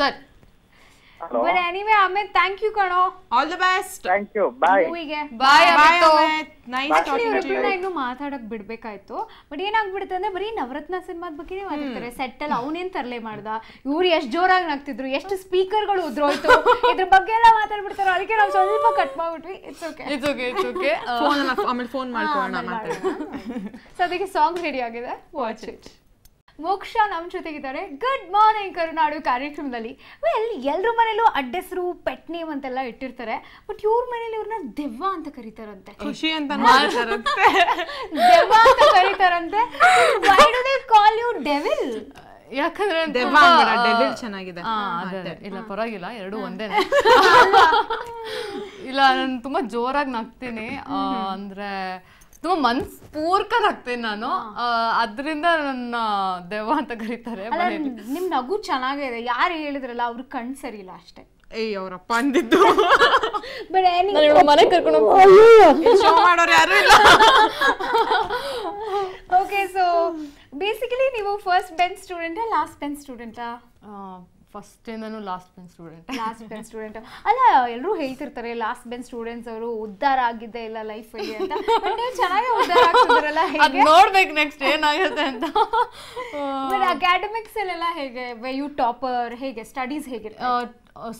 sir but anyway Amit thank you ಕಣೋ all the best thank you bye ಮೂವಿಗೆ bye Amit nice talking to you ಇನ್ನು ಮಾತಾಡಕ್ ಬಿಡ್ಬೇಕಾಯ್ತು ಬಟ್ ಏನಾಗ್ಬಿಡುತ್ತೆ ಅಂದ್ರೆ ಬರೀ ನವರತ್ನ ಸಿನಿಮಾದ ಬಗ್ಗೆನೇ ಮಾತಾಡ್ತಾರೆ ಸೆಟ್ ಅಲ್ಲಿ ಅವನೇನ್ ತರಲೆ ಮಾಡ್ದ ಇವ್ರು ಎಷ್ಟು ಜೋರಾಗಿ ನಗ್ತಿದ್ರು ಎಷ್ಟು ಸ್ಪೀಕರ್ಗಳು ಉದ್ರೋಯ್ತು ಇದ್ರ ಬಗ್ಗೆ ಎಲ್ಲ ಮಾತಾಡ್ಬಿಡ್ತಾರೆ ಅದಕ್ಕೆ ನಾವು ಸ್ವಲ್ಪ ಕಟ್ ಮಾಡ್ಬಿಟ್ವಿ it's okay it's okay it's okay phone ಆಮೇಲೆ ಫೋನ್ ಮಾಡ್ಕೊಳ್ಳೋಣ ಮಾತಾಡೋಣ ಸೊ ಅದಕ್ಕೆ ಸಾಂಗ್ ರೆಡಿ ಆಗಿದೆ ವಾಚ್ ಇಟ್ ಮೋಕ್ಷ ನಮ್ಮ ಜೊತೆಗಿದ್ದಾರೆ ಗುಡ್ ಮಾರ್ನಿಂಗ್ ಕರುನಾಡು ಕಾರ್ಯಕ್ರಮದಲ್ಲಿ ವೆಲ್ ಎಲ್ಲರ ಮನೇಲೂ ಅಡ್ಡೆಸರು ಪೆಟ್ ನೇಮ್ ಅಂತೆಲ್ಲ ಇಟ್ಟಿರ್ತಾರೆ ಬಟ್ ಇವ್ರ ಮನೇಲಿ ಇವ್ರನ್ನ ದೆವ್ವ ಅಂತ ಕರೀತಾರಂತೆ ಖುಷಿ ಅಂತ ದೆವ್ವ ಅಂತ ಕರೀತಾರಂತೆ why do they call you devil ಯಾಕಂದ್ರೆ ದೆವ್ವ ಡೆವಿಲ್ ಚೆನ್ನಾಗಿದೆ ಇಲ್ಲ ಪರವಾಗಿಲ್ಲ ಎರಡು ಒಂದೇ ಇಲ್ಲ ನಾನು ತುಂಬಾ ಜೋರಾಗಿ ನಗ್ತೀನಿ ಅಂದ್ರೆ ತುಂಬ ಮನ್ಸ್ ಪೂರ್ಕನಾಗ್ತೇನೆ ನಾನು ಅದರಿಂದ ನನ್ನ ದೆವ್ವ ಅಂತ ಕರೀತಾರೆ ನಿಮ್ ನಗು ಚೆನ್ನಾಗಿದೆ ಯಾರು ಹೇಳಿದ್ರಲ್ಲ ಅವ್ರ ಕಣ್ ಸರಿ ಇಲ್ಲ ಅಷ್ಟೇ ಏಯ್ ಅವರಪ್ಪ ಅಂದಿದ್ದು ಮನೆ ಕರ್ಕೊಂಡು ಮಾಡೋರು ಯಾರು ಓಕೆ ಸೊ ಬೇಸಿಕಲಿ ನೀವು ಫಸ್ಟ್ ಬೆಂಚ್ ಸ್ಟೂಡೆಂಟಾ ಲಾಸ್ಟ್ ಬೆಂಚ್ ಸ್ಟೂಡೆಂಟಾ ಫಸ್ಟ್ ಇಂದನು last bench student last bench student ಅಲ್ಲ ಎಲ್ಲರೂ ಹೇಳ್ತಿರ್ತಾರೆ ಲಾಸ್ಟ್ ಬೆನ್ ಸ್ಟೂಡೆಂಟ್ಸ್ ಅವರು ಉದ್ದಾರ ಆಗಿದ್ದೆ ಇಲ್ಲ ಲೈಫ್ ಅಲ್ಲಿ ಅಂತ ನೀವು ಚೆನ್ನಾಗಿ ಉದ್ದಾರ ಆಗ್ತಿದ್ರಲ್ಲ ಹೇಗೆ ನೋಡ್ಬೇಕು ನೆಕ್ಸ್ಟ್ ಏನಾಗುತ್ತೆ ಅಂತ ಬಟ್ ಅಕಾಡೆಮಿಕ್ಸ್ ಅಲ್ಲೆಲ್ಲ ಹೇಗೆ ಯು ಟಾಪರ್ ಹೇಗೆ ಸ್ಟಡೀಸ್ ಹೇಗೆ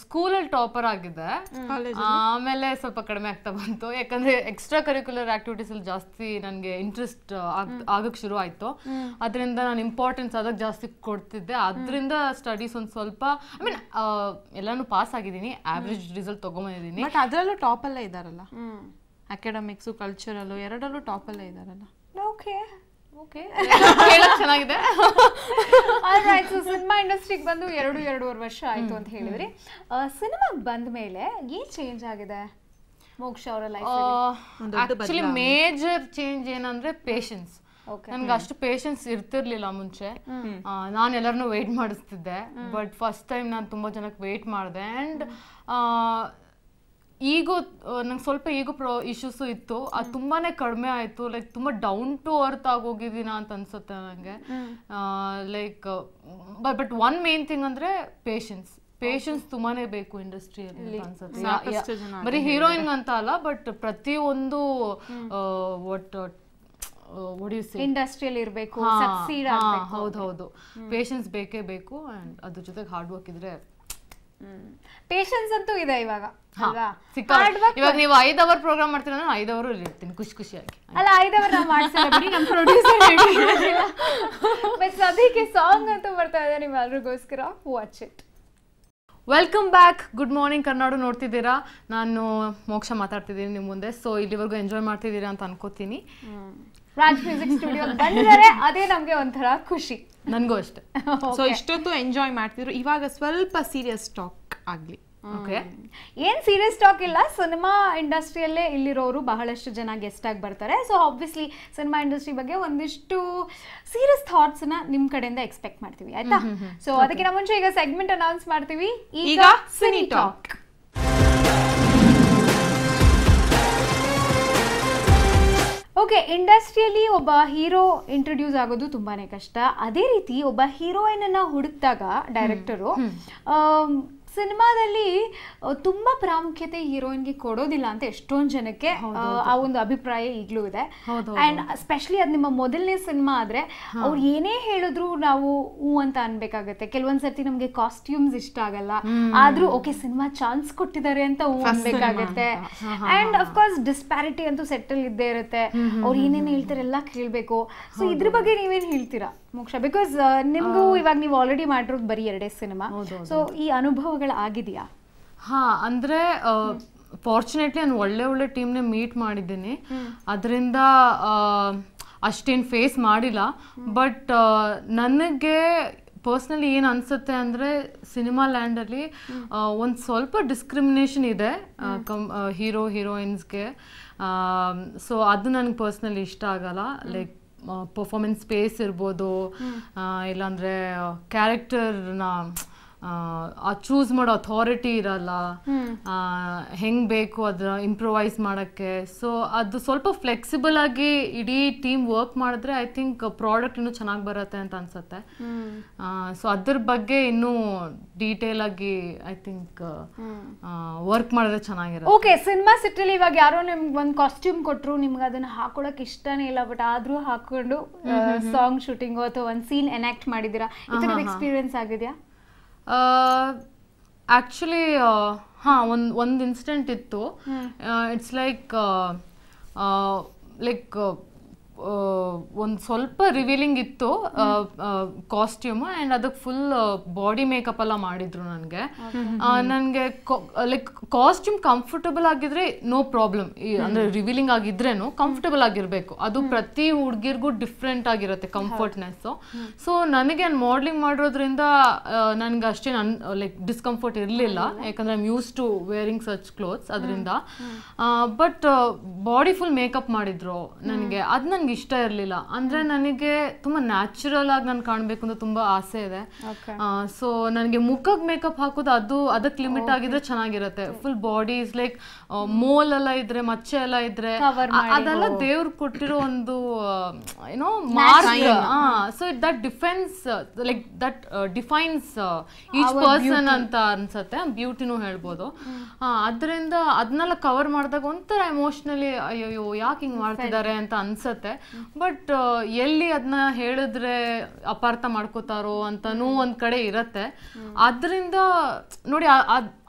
ಸ್ಕೂಲಲ್ಲಿ ಟಾಪರ್ ಆಗಿದ್ದೆ ಆಮೇಲೆ ಸ್ವಲ್ಪ ಕಡಿಮೆ ಆಗ್ತಾ ಬಂತು ಯಾಕಂದ್ರೆ ಎಕ್ಸ್ಟ್ರಾ ಕರಿಕ್ಯುಲರ್ ಆಕ್ಟಿವಿಟೀಸ್ ಅಲ್ಲಿ ಜಾಸ್ತಿ ನನಗೆ ಇಂಟ್ರೆಸ್ಟ್ ಆಗಕ್ಕೆ ಶುರು ಆಯ್ತು ಅದರಿಂದ ನಾನು ಇಂಪಾರ್ಟೆನ್ಸ್ ಅದಕ್ಕೆ ಜಾಸ್ತಿ ಕೊಡ್ತಿದ್ದೆ ಅದರಿಂದ ಸ್ಟಡೀಸ್ ಒಂದ್ ಸ್ವಲ್ಪ ಐ ಮೀನ್ ಎಲ್ಲಾನು ಪಾಸ್ ಆಗಿದ್ದೀನಿ ಆವ್ರೇಜ್ ರಿಸಲ್ಟ್ ತಗೊಂಬಂದಿದ್ದೀನಿ ಬಟ್ ಅದರಲ್ಲೂ ಟಾಪಲ್ಲೇ ಇದ್ದಾರಲ್ಲ ಅಕಾಡೆಮಿಕ್ಸು ಕಲ್ಚರಲ್ಲು ಎರಡರಲ್ಲೂ ಟಾಪಲ್ಲೇ ಇದ್ದಾರಲ್ಲ ಓಕೆ ಓಕೆ ಚೆನ್ನಾಗಿದೆ ಆಯ್ತು ಸಿನಿಮಾ ಇಂಡಸ್ಟ್ರಿಗೆ ಬಂದು ಎರಡು ಎರಡೂವರೆ ವರ್ಷ ಆಯ್ತು ಅಂತ ಹೇಳಿದ್ರಿ ಸಿನಿಮಾಗೆ ಬಂದ ಮೇಲೆ ಏನು ಚೇಂಜ್ ಆಗಿದೆ ಮೋಕ್ಷ ಅವರ ಮೇಜರ್ ಚೇಂಜ್ ಏನಂದ್ರೆ ಪೇಷನ್ಸ್ ನನ್ಗೆ ಅಷ್ಟು ಪೇಷನ್ಸ್ ಇರ್ತಿರ್ಲಿಲ್ಲ ಮುಂಚೆ ನಾನು ಎಲ್ಲರನ್ನೂ ವೇಟ್ ಮಾಡಿಸ್ತಿದ್ದೆ ಬಟ್ ಫಸ್ಟ್ ಟೈಮ್ ನಾನು ತುಂಬಾ ಜನಕ್ಕೆ ವೇಟ್ ಮಾಡಿದೆ ಅಂಡ್ ಈಗೂ ನಂಗೆ ಸ್ವಲ್ಪ ಈಗೋ ಪ್ರೊ ಇಶ್ಯೂಸು ಇತ್ತು ಅದು ತುಂಬಾನೇ ಕಡಿಮೆ ಆಯಿತು ಲೈಕ್ ತುಂಬ ಡೌನ್ ಟು ಅರ್ತ್ ಆಗೋಗಿದ್ದೀನ ಅಂತ ಅನ್ಸುತ್ತೆ ನನಗೆ like but one main thing ಅಂದರೆ ಪೇಷನ್ಸ್ ಪೇಷನ್ಸ್ ತುಂಬಾನೇ ಬೇಕು ಇಂಡಸ್ಟ್ರಿಯಲ್ಲಿ ಅನ್ಸುತ್ತೆ ಬರೀ ಹೀರೋಯಿನ್ ಅಂತ ಅಲ್ಲ ಬಟ್ ಪ್ರತಿಯೊಂದು ಒಟ್ ಇಂಡಸ್ಟ್ರಿಯಲ್ಲಿ ಇರಬೇಕು ಹೌದು ಹೌದು ಪೇಷನ್ಸ್ ಬೇಕೇ ಬೇಕು ಅಂಡ್ ಅದ್ರ ಜೊತೆಗೆ ಹಾರ್ಡ್ ವರ್ಕ್ ಇದ್ರೆ ಪೇಷನ್ಸ್ ಅಂತೂ ಇದೆ ಇವಾಗ ಇವಾಗ ನೀವು ಐದ್ ಅವರ್ ಪ್ರೋಗ್ರಾಮ್ ಮಾಡ್ತೀರ ನಾನು ಐದ್ ಅವರ್ ಇರ್ತೀನಿ ಖುಷಿ ಖುಷಿಯಾಗಿ ಅಲ್ಲ ಐದ್ ಅವರ್ ನಾವು ಮಾಡ್ಸಿದ್ರೆ ನಮ್ಮ ಪ್ರೊಡ್ಯೂಸರ್ ಬಟ್ ಸದ್ಯಕ್ಕೆ ಸಾಂಗ್ ಅಂತೂ ಬರ್ತಾ ಇದೆ ನೀವು watch it welcome back good morning Kannada ನೋಡ್ತಿದ್ದೀರಾ ನಾನು ಮೋಕ್ಷ ಮಾತಾಡ್ತಿದ್ದೀನಿ ನಿಮ್ಮ ಮುಂದೆ ಸೊ ಇಲ್ಲಿವರೆಗೂ ಎಂಜಾಯ್ ಮಾಡ್ತಿದ್ದೀರಾ ಅಂತ ಅನ್ಕೋತೀನಿ ರಾಜ್ ಮ್ಯೂಸಿಕ್ ಸ್ಟುಡಿಯೋ ಬಂದರೆ ಅದೇ ನಮಗೆ ಒಂಥರ ಖುಷಿ ನನಗೂ ಅಷ್ಟೇ ಸೊ ಇಷ್ಟೊತ್ತು ಎಂಜಾಯ್ ಮಾಡ್ತಿದ್ರು ಇವಾಗ ಸ್ವಲ್ಪ ಸೀರಿಯಸ್ ಟಾಕ್ ಆಗಲಿ ಓಕೆ ಏನು ಸೀರಿಯಸ್ ಟಾಕ್ ಇಲ್ಲ ಸಿನಿಮಾ ಇಂಡಸ್ಟ್ರಿಯಲ್ಲೇ ಇಲ್ಲಿರೋರು ಬಹಳಷ್ಟು ಜನ ಗೆಸ್ಟ್ ಆಗಿ ಬರ್ತಾರೆ ಸೊ ಆಬ್ವಿಯಸ್ಲಿ ಸಿನಿಮಾ ಇಂಡಸ್ಟ್ರಿ ಬಗ್ಗೆ ಒಂದಿಷ್ಟು ಸೀರಿಯಸ್ ಥಾಟ್ಸ್ ನ ನಿಮ್ ಕಡೆಯಿಂದ ಎಕ್ಸ್ಪೆಕ್ಟ್ ಮಾಡ್ತೀವಿ ಆಯ್ತಾ ಸೊ ಅದಕ್ಕಿಂತ ಮುಂಚೆ ಈಗ ಸೆಗ್ಮೆಂಟ್ ಅನೌನ್ಸ್ ಮಾಡ್ತೀವಿ ಈಗ ಸಿನಿ ಟಾಕ್ ಓಕೆ ಇಂಡಸ್ಟ್ರಿಯಲ್ಲಿ ಒಬ್ಬ ಹೀರೋ ಇಂಟ್ರೊಡ್ಯೂಸ್ ಆಗೋದು ತುಂಬಾನೇ ಕಷ್ಟ ಅದೇ ರೀತಿ ಒಬ್ಬ ಹೀರೋಯಿನ್ ಅನ್ನ ಹುಡುಕಿದಾಗ ಡೈರೆಕ್ಟರು ಸಿನಿಮಾದಲ್ಲಿ ತುಂಬಾ ಪ್ರಾಮುಖ್ಯತೆ ಹೀರೋಯಿನ್ಗೆ ಕೊಡೋದಿಲ್ಲ ಅಂತ ಎಷ್ಟೊಂದ್ ಜನಕ್ಕೆ ಆ ಒಂದು ಅಭಿಪ್ರಾಯ ಈಗ್ಲೂ ಇದೆ ಅಂಡ್ ಸ್ಪೆಷಲಿ ಅದು ನಿಮ್ಮ ಮೊದಲನೇ ಸಿನಿಮಾ ಆದ್ರೆ ಅವ್ರು ಏನೇ ಹೇಳಿದ್ರು ನಾವು ಹೂ ಅಂತ ಅನ್ಬೇಕಾಗತ್ತೆ ಕೆಲವೊಂದ್ಸರ್ತಿ ನಮ್ಗೆ ಕಾಸ್ಟ್ಯೂಮ್ಸ್ ಇಷ್ಟ ಆಗಲ್ಲ ಆದ್ರೂ ಓಕೆ ಸಿನಿಮಾ ಚಾನ್ಸ್ ಕೊಟ್ಟಿದ್ದಾರೆ ಅಂತ ಹೂ ಅನ್ಬೇಕಾಗತ್ತೆ ಆಫ್ ಅಫ್ಕೋರ್ಸ್ ಡಿಸ್ಪ್ಯಾರಿಟಿ ಅಂತೂ ಅಲ್ಲಿ ಇದ್ದೇ ಇರುತ್ತೆ ಅವ್ರು ಏನೇನು ಹೇಳ್ತಾರೆ ಎಲ್ಲ ಕೇಳಬೇಕು ಸೊ ಇದ್ರ ಬಗ್ಗೆ ನೀವೇನ್ ಹೇಳ್ತೀರಾ ಮೋಕ್ಷ ಬಿಕಾಸ್ uh, ನಿಮಗೂ ಇವಾಗ ನೀವು ಆಲ್ರೆಡಿ ಮಾಡಿರೋದು ಬರೀ ಎರಡೇ ಸಿನಿಮಾ ಸೊ ಈ ಅನುಭವಗಳು ಆಗಿದೆಯಾ ಹಾ ಅಂದ್ರೆ ಫಾರ್ಚುನೇಟ್ಲಿ ನಾನು ಒಳ್ಳೆ ಒಳ್ಳೆ ಟೀಮ್ನ ಮೀಟ್ ಮಾಡಿದ್ದೀನಿ ಅದರಿಂದ ಅಷ್ಟೇನು ಫೇಸ್ ಮಾಡಿಲ್ಲ ಬಟ್ ನನಗೆ ಪರ್ಸ್ನಲಿ ಏನು ಅನಿಸುತ್ತೆ ಅಂದರೆ ಸಿನಿಮಾ ಲ್ಯಾಂಡಲ್ಲಿ ಒಂದು ಸ್ವಲ್ಪ ಡಿಸ್ಕ್ರಿಮಿನೇಷನ್ ಇದೆ ಕಮ್ ಹೀರೋ ಹೀರೋಯಿನ್ಸ್ಗೆ ಸೊ ಅದು ನನಗೆ ಪರ್ಸ್ನಲಿ ಇಷ್ಟ ಆಗಲ್ಲ ಲೈಕ್ ಪರ್ಫಾರ್ಮೆನ್ಸ್ ಸ್ಪೇಸ್ ಇರ್ಬೋದು ಇಲ್ಲಾಂದರೆ ಕ್ಯಾರೆಕ್ಟರ್ನ ಆ ಚೂಸ್ ಮಾಡೋ ಅಥಾರಿಟಿ ಇರಲ್ಲ ಹೆಂಗ್ ಬೇಕು ಅದ್ರ ಇಂಪ್ರೊವೈಸ್ ಮಾಡಕ್ಕೆ ಸೊ ಅದು ಸ್ವಲ್ಪ ಫ್ಲೆಕ್ಸಿಬಲ್ ಆಗಿ ಇಡೀ ಟೀಮ್ ವರ್ಕ್ ಮಾಡಿದ್ರೆ ಐ ಥಿಂಕ್ ಪ್ರಾಡಕ್ಟ್ ಇನ್ನು ಚೆನ್ನಾಗಿ ಬರುತ್ತೆ ಅಂತ ಅನ್ಸುತ್ತೆ ಸೊ ಅದ್ರ ಬಗ್ಗೆ ಇನ್ನೂ ಡೀಟೇಲ್ ಆಗಿ ಐ ಥಿಂಕ್ ವರ್ಕ್ ಮಾಡಿದ್ರೆ ಚೆನ್ನಾಗಿರುತ್ತೆ ಓಕೆ ಸಿನಿಮಾ ಸಿಟಿಲಿ ಇವಾಗ ಯಾರೋ ನಿಮ್ಗೆ ಒಂದು ಕಾಸ್ಟ್ಯೂಮ್ ಕೊಟ್ಟರು ನಿಮ್ಗೆ ಅದನ್ನ ಹಾಕೊಳಕ್ ಇಷ್ಟನೇ ಇಲ್ಲ ಬಟ್ ಆದ್ರೂ ಹಾಕೊಂಡು ಸಾಂಗ್ ಶೂಟಿಂಗ್ ಅಥವಾ ಒಂದು ಸೀನ್ ಎನಾಕ್ಟ್ ಮಾಡಿದ್ದೀರಾ ಎಕ್ಸ್ಪೀರಿಯನ್ಸ್ ಆಗಿದೆಯಾ ಆ್ಯಕ್ಚುಲಿ ಹಾಂ ಒಂದು ಒಂದು ಇನ್ಸಿಡೆಂಟ್ ಇತ್ತು ಇಟ್ಸ್ ಲೈಕ್ ಲೈಕ್ ಒಂದು ಸ್ವಲ್ಪ ರಿವೀಲಿಂಗ್ ಇತ್ತು ಕಾಸ್ಟ್ಯೂಮ್ ಆ್ಯಂಡ್ ಅದಕ್ಕೆ ಫುಲ್ ಬಾಡಿ ಮೇಕಪ್ ಎಲ್ಲ ಮಾಡಿದ್ರು ನನಗೆ ನನಗೆ ಲೈಕ್ ಕಾಸ್ಟ್ಯೂಮ್ ಕಂಫರ್ಟಬಲ್ ಆಗಿದ್ರೆ ನೋ ಪ್ರಾಬ್ಲಮ್ ಅಂದರೆ ರಿವೀಲಿಂಗ್ ಆಗಿದ್ರೇನು ಕಂಫರ್ಟಬಲ್ ಆಗಿರಬೇಕು ಅದು ಪ್ರತಿ ಹುಡುಗಿರ್ಗೂ ಡಿಫ್ರೆಂಟ್ ಆಗಿರುತ್ತೆ ಕಂಫರ್ಟ್ನೆಸ್ಸು ಸೊ ನನಗೆ ಮಾಡಲಿಂಗ್ ಮಾಡಿರೋದ್ರಿಂದ ನನಗೆ ಅಷ್ಟೇ ನನ್ನ ಲೈಕ್ ಡಿಸ್ಕಂಫರ್ಟ್ ಇರಲಿಲ್ಲ ಯಾಕಂದ್ರೆ I'm use to wearing such clothes ಅದರಿಂದ ಬಟ್ ಬಾಡಿ ಫುಲ್ ಮೇಕಪ್ ಮಾಡಿದ್ರು ನನಗೆ ಅದು ನನಗೆ ಇಷ್ಟ ಇರಲಿಲ್ಲ ಅಂದ್ರೆ ನನಗೆ ತುಂಬಾ ನ್ಯಾಚುರಲ್ ಆಗಿ ನಾನು ಕಾಣಬೇಕು ಅಂತ ತುಂಬಾ ಆಸೆ ಇದೆ ಸೊ ನನಗೆ ಮುಖಕ್ಕೆ ಮೇಕಪ್ ಹಾಕೋದು ಅದು ಅದಕ್ಕೆ ಲಿಮಿಟ್ ಆಗಿದ್ರೆ ಚೆನ್ನಾಗಿರುತ್ತೆ ಫುಲ್ ಬಾಡಿ ಲೈಕ್ ಮೋಲ್ ಎಲ್ಲ ಇದ್ರೆ ಮಚ್ಚೆ ಎಲ್ಲ ಇದ್ರೆ ಅದೆಲ್ಲ oh. ದೇವ್ರ ಕೊಟ್ಟಿರೋ ಒಂದು ಏನೋ mark so that defence like that defines each person ಅಂತ ಅನ್ಸುತ್ತೆ ಬ್ಯೂಟಿನೂ ಹೇಳ್ಬೋದು ಅದರಿಂದ ಅದನ್ನೆಲ್ಲ ಕವರ್ ಮಾಡಿದಾಗ ಒಂಥರ ಎಮೋಷ್ನಲಿ ಅಯ್ಯೋ ಯಾಕೆ ಹಿಂಗ್ ಮಾಡ್ತಿದ್ದಾರೆ ಅಂತ ಅನ್ಸುತ್ತೆ ಬಟ್ ಎಲ್ಲಿ ಅದನ್ನ ಹೇಳಿದ್ರೆ ಅಪಾರ್ಥ ಮಾಡ್ಕೋತಾರೋ ಅಂತನೂ ಒಂದ್ ಕಡೆ ಇರತ್ತೆ ಅದರಿಂದ ನೋಡಿ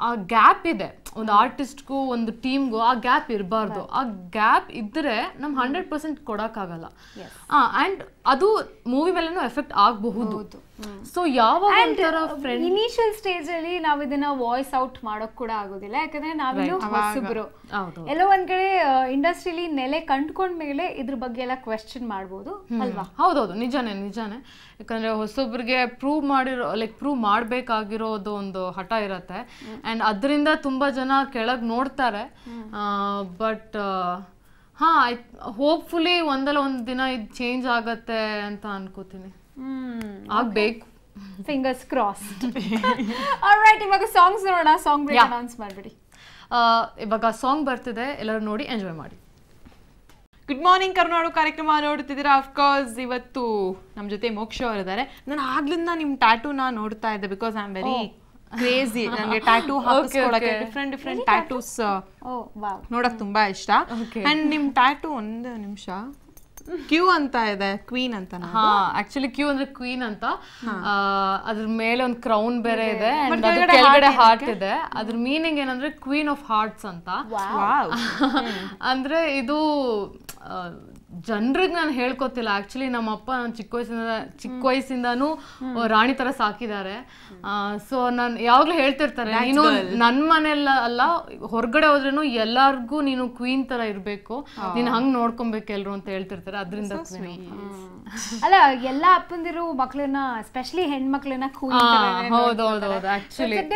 ಆ ಗ್ಯಾಪ್ ಇದೆ ಒಂದು ಆರ್ಟಿಸ್ಟ್ಗೂ ಒಂದು ಟೀಮ್ಗೂ ಆ ಗ್ಯಾಪ್ ಇರಬಾರ್ದು ಆ ಗ್ಯಾಪ್ ಇದ್ರೆ ನಮ್ಗೆ ಹಂಡ್ರೆಡ್ ಪರ್ಸೆಂಟ್ ಕೊಡೋಕ್ಕಾಗಲ್ಲ ಆ್ಯಂಡ್ ಅದು ಮೂವಿ ಮೇಲೆ ಎಫೆಕ್ಟ್ ಆಗಬಹುದು ಸೊ ಯಾವ ಇನಿಷಿಯಲ್ ಸ್ಟೇಜ್ ಅಲ್ಲಿ ನಾವು ಇದನ್ನ ವಾಯ್ಸ್ ಔಟ್ ಮಾಡೋಕ್ ಕೂಡ ಆಗೋದಿಲ್ಲ ಯಾಕಂದ್ರೆ ನಾವಿನ್ನೂ ಹೊಸಬ್ರು ಎಲ್ಲೋ ಒಂದ್ ಕಡೆ ಇಂಡಸ್ಟ್ರಿಲಿ ನೆಲೆ ಕಂಡ್ಕೊಂಡ್ಮೇಲೆ ಇದ್ರ ಬಗ್ಗೆ ಎಲ್ಲ ಕ್ವೆಶ್ಚನ್ ಮಾಡ್ಬೋದು ಅಲ್ವಾ ಹೌದೌದು ನಿಜಾನೇ ನಿಜಾನೇ ಯಾಕಂದ್ರೆ ಹೊಸೊಬ್ರಿಗೆ ಪ್ರೂವ್ ಮಾಡಿರೋ ಲೈಕ್ ಪ್ರೂವ್ ಮಾಡಬೇಕಾಗಿರೋದು ಒಂದು ಹಠ ಇರತ್ತೆ ಅಂಡ್ ಅದರಿಂದ ತುಂಬ ಜನ ಕೆಳಗೆ ನೋಡ್ತಾರೆ ಬಟ್ ಹಾ ಐ ಹೋಪ್ಫುಲಿ ಒಂದಲ್ಲ ಒಂದು ದಿನ ಇದು ಚೇಂಜ್ ಆಗತ್ತೆ ಅಂತ ಅನ್ಕೋತೀನಿ ಆಗ್ಬೇಕು ಫಿಂಗರ್ಸ್ ಕ್ರಾಸ್ ಇವಾಗ ಸಾಂಗ್ಸ್ ನೋಡೋಣ ಸಾಂಗ್ ಅನೌನ್ಸ್ ಇವಾಗ ಸಾಂಗ್ ಬರ್ತಿದೆ ಎಲ್ಲರೂ ನೋಡಿ ಎಂಜಾಯ್ ಮಾಡಿ ಗುಡ್ ಮಾರ್ನಿಂಗ್ ಕರ್ನಾಡು ಕಾರ್ಯಕ್ರಮ ನೋಡ್ತಿದ್ದೀರಾ ಅಫ್ಕೋರ್ಸ್ ಇವತ್ತು ನಮ್ಮ ಜೊತೆ ಮೋಕ್ಷ ಅವರಿದ್ದಾರೆ ನಾನು ಆಗ್ಲಿಂದ ಟ್ಯಾಟೂ ನಾ ನೋಡ್ತಾ ಇದ್ದೆ because I am very crazy ನನಗೆ ಟ್ಯಾಟೂ ಹಾಕಿಸ್ಕೊಳಕ್ಕೆ ಡಿಫ್ರೆಂಟ್ ಡಿಫ್ರೆಂಟ್ ಟ್ಯಾಟೂಸ್ ನೋಡಕ್ ತುಂಬಾ ಇಷ್ಟ ಅಂಡ್ ನಿಮ್ ಟ್ಯಾಟೂ ಒಂದು ನಿಮಿಷ ಕ್ಯೂ ಅಂತ ಇದೆ ಕ್ವೀನ್ ಅಂತ ಹಾ ಆಕ್ಚುಲಿ ಕ್ಯೂ ಅಂದ್ರೆ ಕ್ವೀನ್ ಅಂತ ಅದ್ರ ಮೇಲೆ ಒಂದು ಕ್ರೌನ್ ಬೇರೆ ಇದೆ ಕೆಳಗಡೆ ಹಾರ್ಟ್ ಇದೆ ಅದ್ರ ಮೀನಿಂಗ್ ಏನಂದ್ರೆ ಕ್ವೀನ್ ಆಫ್ ಹಾರ್ಟ್ಸ್ ಅಂತ ಅಂದ್ರೆ ಇದು Um. ಜನರಿಗೆ ನಾನು ಹೇಳ್ಕೊತಿಲ್ಲ ಆಕ್ಚುಲಿ ನಮ್ಮ ಅಪ್ಪ ನಾನು ಚಿಕ್ಕ ವಯಸ್ಸಿಂದ ಚಿಕ್ಕ ವಯಸ್ಸಿಂದನೂ ರಾಣಿ ತರ ಸಾಕಿದ್ದಾರೆ ಸೊ ನಾನು ಯಾವಾಗ್ಲೂ ಹೇಳ್ತಿರ್ತಾರೆ ನೀನು ನನ್ನ ಮನೆಯಲ್ಲ ಅಲ್ಲ ಹೊರಗಡೆ ಹೋದ್ರೂ ಎಲ್ಲಾರ್ಗೂ ನೀನು ಕ್ವೀನ್ ತರ ಇರ್ಬೇಕು ನೀನು ಹಂಗ್ ನೋಡ್ಕೊಬೇಕು ಎಲ್ಲರೂ ಅಂತ ಹೇಳ್ತಿರ್ತಾರೆ ಅದರಿಂದ ಅಲ್ಲ ಎಲ್ಲ ಅಪ್ಪಂದಿರು ಮಕ್ಳನ್ನ ಸ್ಪೆಷಲಿ ಹೆಣ್ಮಕ್ಳನ್ನ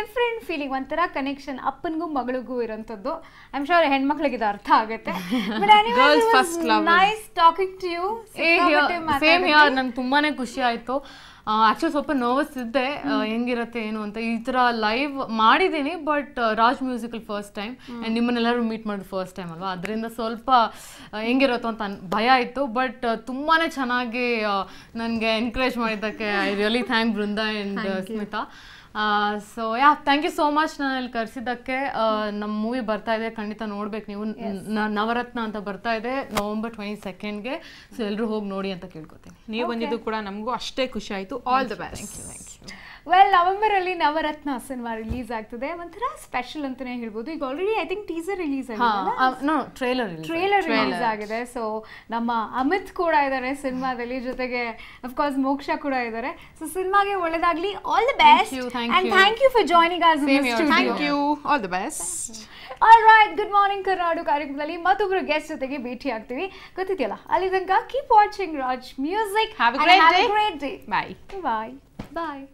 ಡಿಫ್ರೆಂಟ್ ಫೀಲಿಂಗ್ ಒಂಥರ ಕನೆಕ್ಷನ್ ಅಪ್ಪನಿಗೂ ಮಗಳಿಗೂ ಇರೋಂಥದ್ದು ಐ ಆಮ್ ಶೋರ್ ಹೆಣ್ಮಕ್ಳಿಗೆ ಇದು ಅರ್ಥ ಆಗುತ್ತೆ nice talking to you same ಯಾರ್ ನಂಗೆ ತುಂಬಾನೇ ಖುಷಿ ಆಯ್ತು ಆಕ್ಚುಲಿ ಸ್ವಲ್ಪ ನರ್ವಸ್ ಇದ್ದೆ ಹೆಂಗಿರತ್ತೆ ಏನು ಅಂತ ಈ ತರ ಲೈವ್ ಮಾಡಿದ್ದೀನಿ but Raj musical first time and ನಿಮ್ಮನ್ನೆಲ್ಲರೂ ಮೀಟ್ ಮಾಡಿದ ಫಸ್ಟ್ ಟೈಮ್ ಅಲ್ವಾ ಅದರಿಂದ ಸ್ವಲ್ಪ ಹೆಂಗಿರತ್ತೋ ಅಂತ ಭಯ ಇತ್ತು ಬಟ್ ತುಂಬಾನೇ ಚೆನ್ನಾಗಿ ನನಗೆ ಎನ್ಕರೇಜ್ ಮಾಡಿದ್ದಕ್ಕೆ I really thank Brinda and Smitha so yeah thank you so much ನಾನು ಅಲ್ಲಿ ಕರೆಸಿದ್ದಕ್ಕೆ ನಮ್ಮ ಮೂವಿ ಬರ್ತಾ ಇದೆ ಖಂಡಿತ ನೋಡ್ಬೇಕು ನೀವು ನವರತ್ನ ಅಂತ ಬರ್ತಾ ಇದೆ ನವಂಬರ್ ಟ್ವೆಂಟಿ ಸೆಕೆಂಡ್ಗೆ ಸೊ ಎಲ್ಲರೂ ಹೋಗಿ ನೋಡಿ ಅಂತ ಕೇಳ್ಕೊತೀನಿ ನೀವು ಬಂದಿದ್ದು ಕೂಡ ನಮಗೂ ಅಷ್ಟೇ ಖುಷಿ ಆಯಿತು all the best thank you thank you well November ಅಲ್ಲಿ ನವರತ್ನ ಸಿನಿಮಾ ರಿಲೀಸ್ ಆಗ್ತದೆ ಒಂಥರ ಸ್ಪೆಷಲ್ ಅಂತಾನೆ ಹೇಳ್ಬೋದು ಈಗ already I think teaser release ಆಗಿದೆ ಟ್ರೇಲರ್ ಟ್ರೇಲರ್ ರಿಲೀಸ್ ಆಗಿದೆ ಸೊ ನಮ್ಮ ಅಮಿತ್ ಕೂಡ ಇದ್ದಾರೆ ಸಿನಿಮಾದಲ್ಲಿ ಜೊತೆಗೆ ಅಫ್ಕೋರ್ಸ್ ಮೋಕ್ಷ ಕೂಡ ಇದ್ದಾರೆ ಸೊ ಸಿನಿಮಾಗೆ ಒಳ್ಳೇದಾಗ್ಲಿ all the best thank you for joining thank you all the best all right good morning Karnadu ಕಾರ್ಯಕ್ರಮದಲ್ಲಿ ಮತ್ತೊಬ್ರು ಗೆಸ್ಟ್ ಜೊತೆಗೆ ಭೇಟಿ ಆಗ್ತೀವಿ ಗೊತ್ತಿದೆಯಲ್ಲ ಅಲ್ಲಿ ತನಕ keep watching Raj music bye bye ಬಾಯ್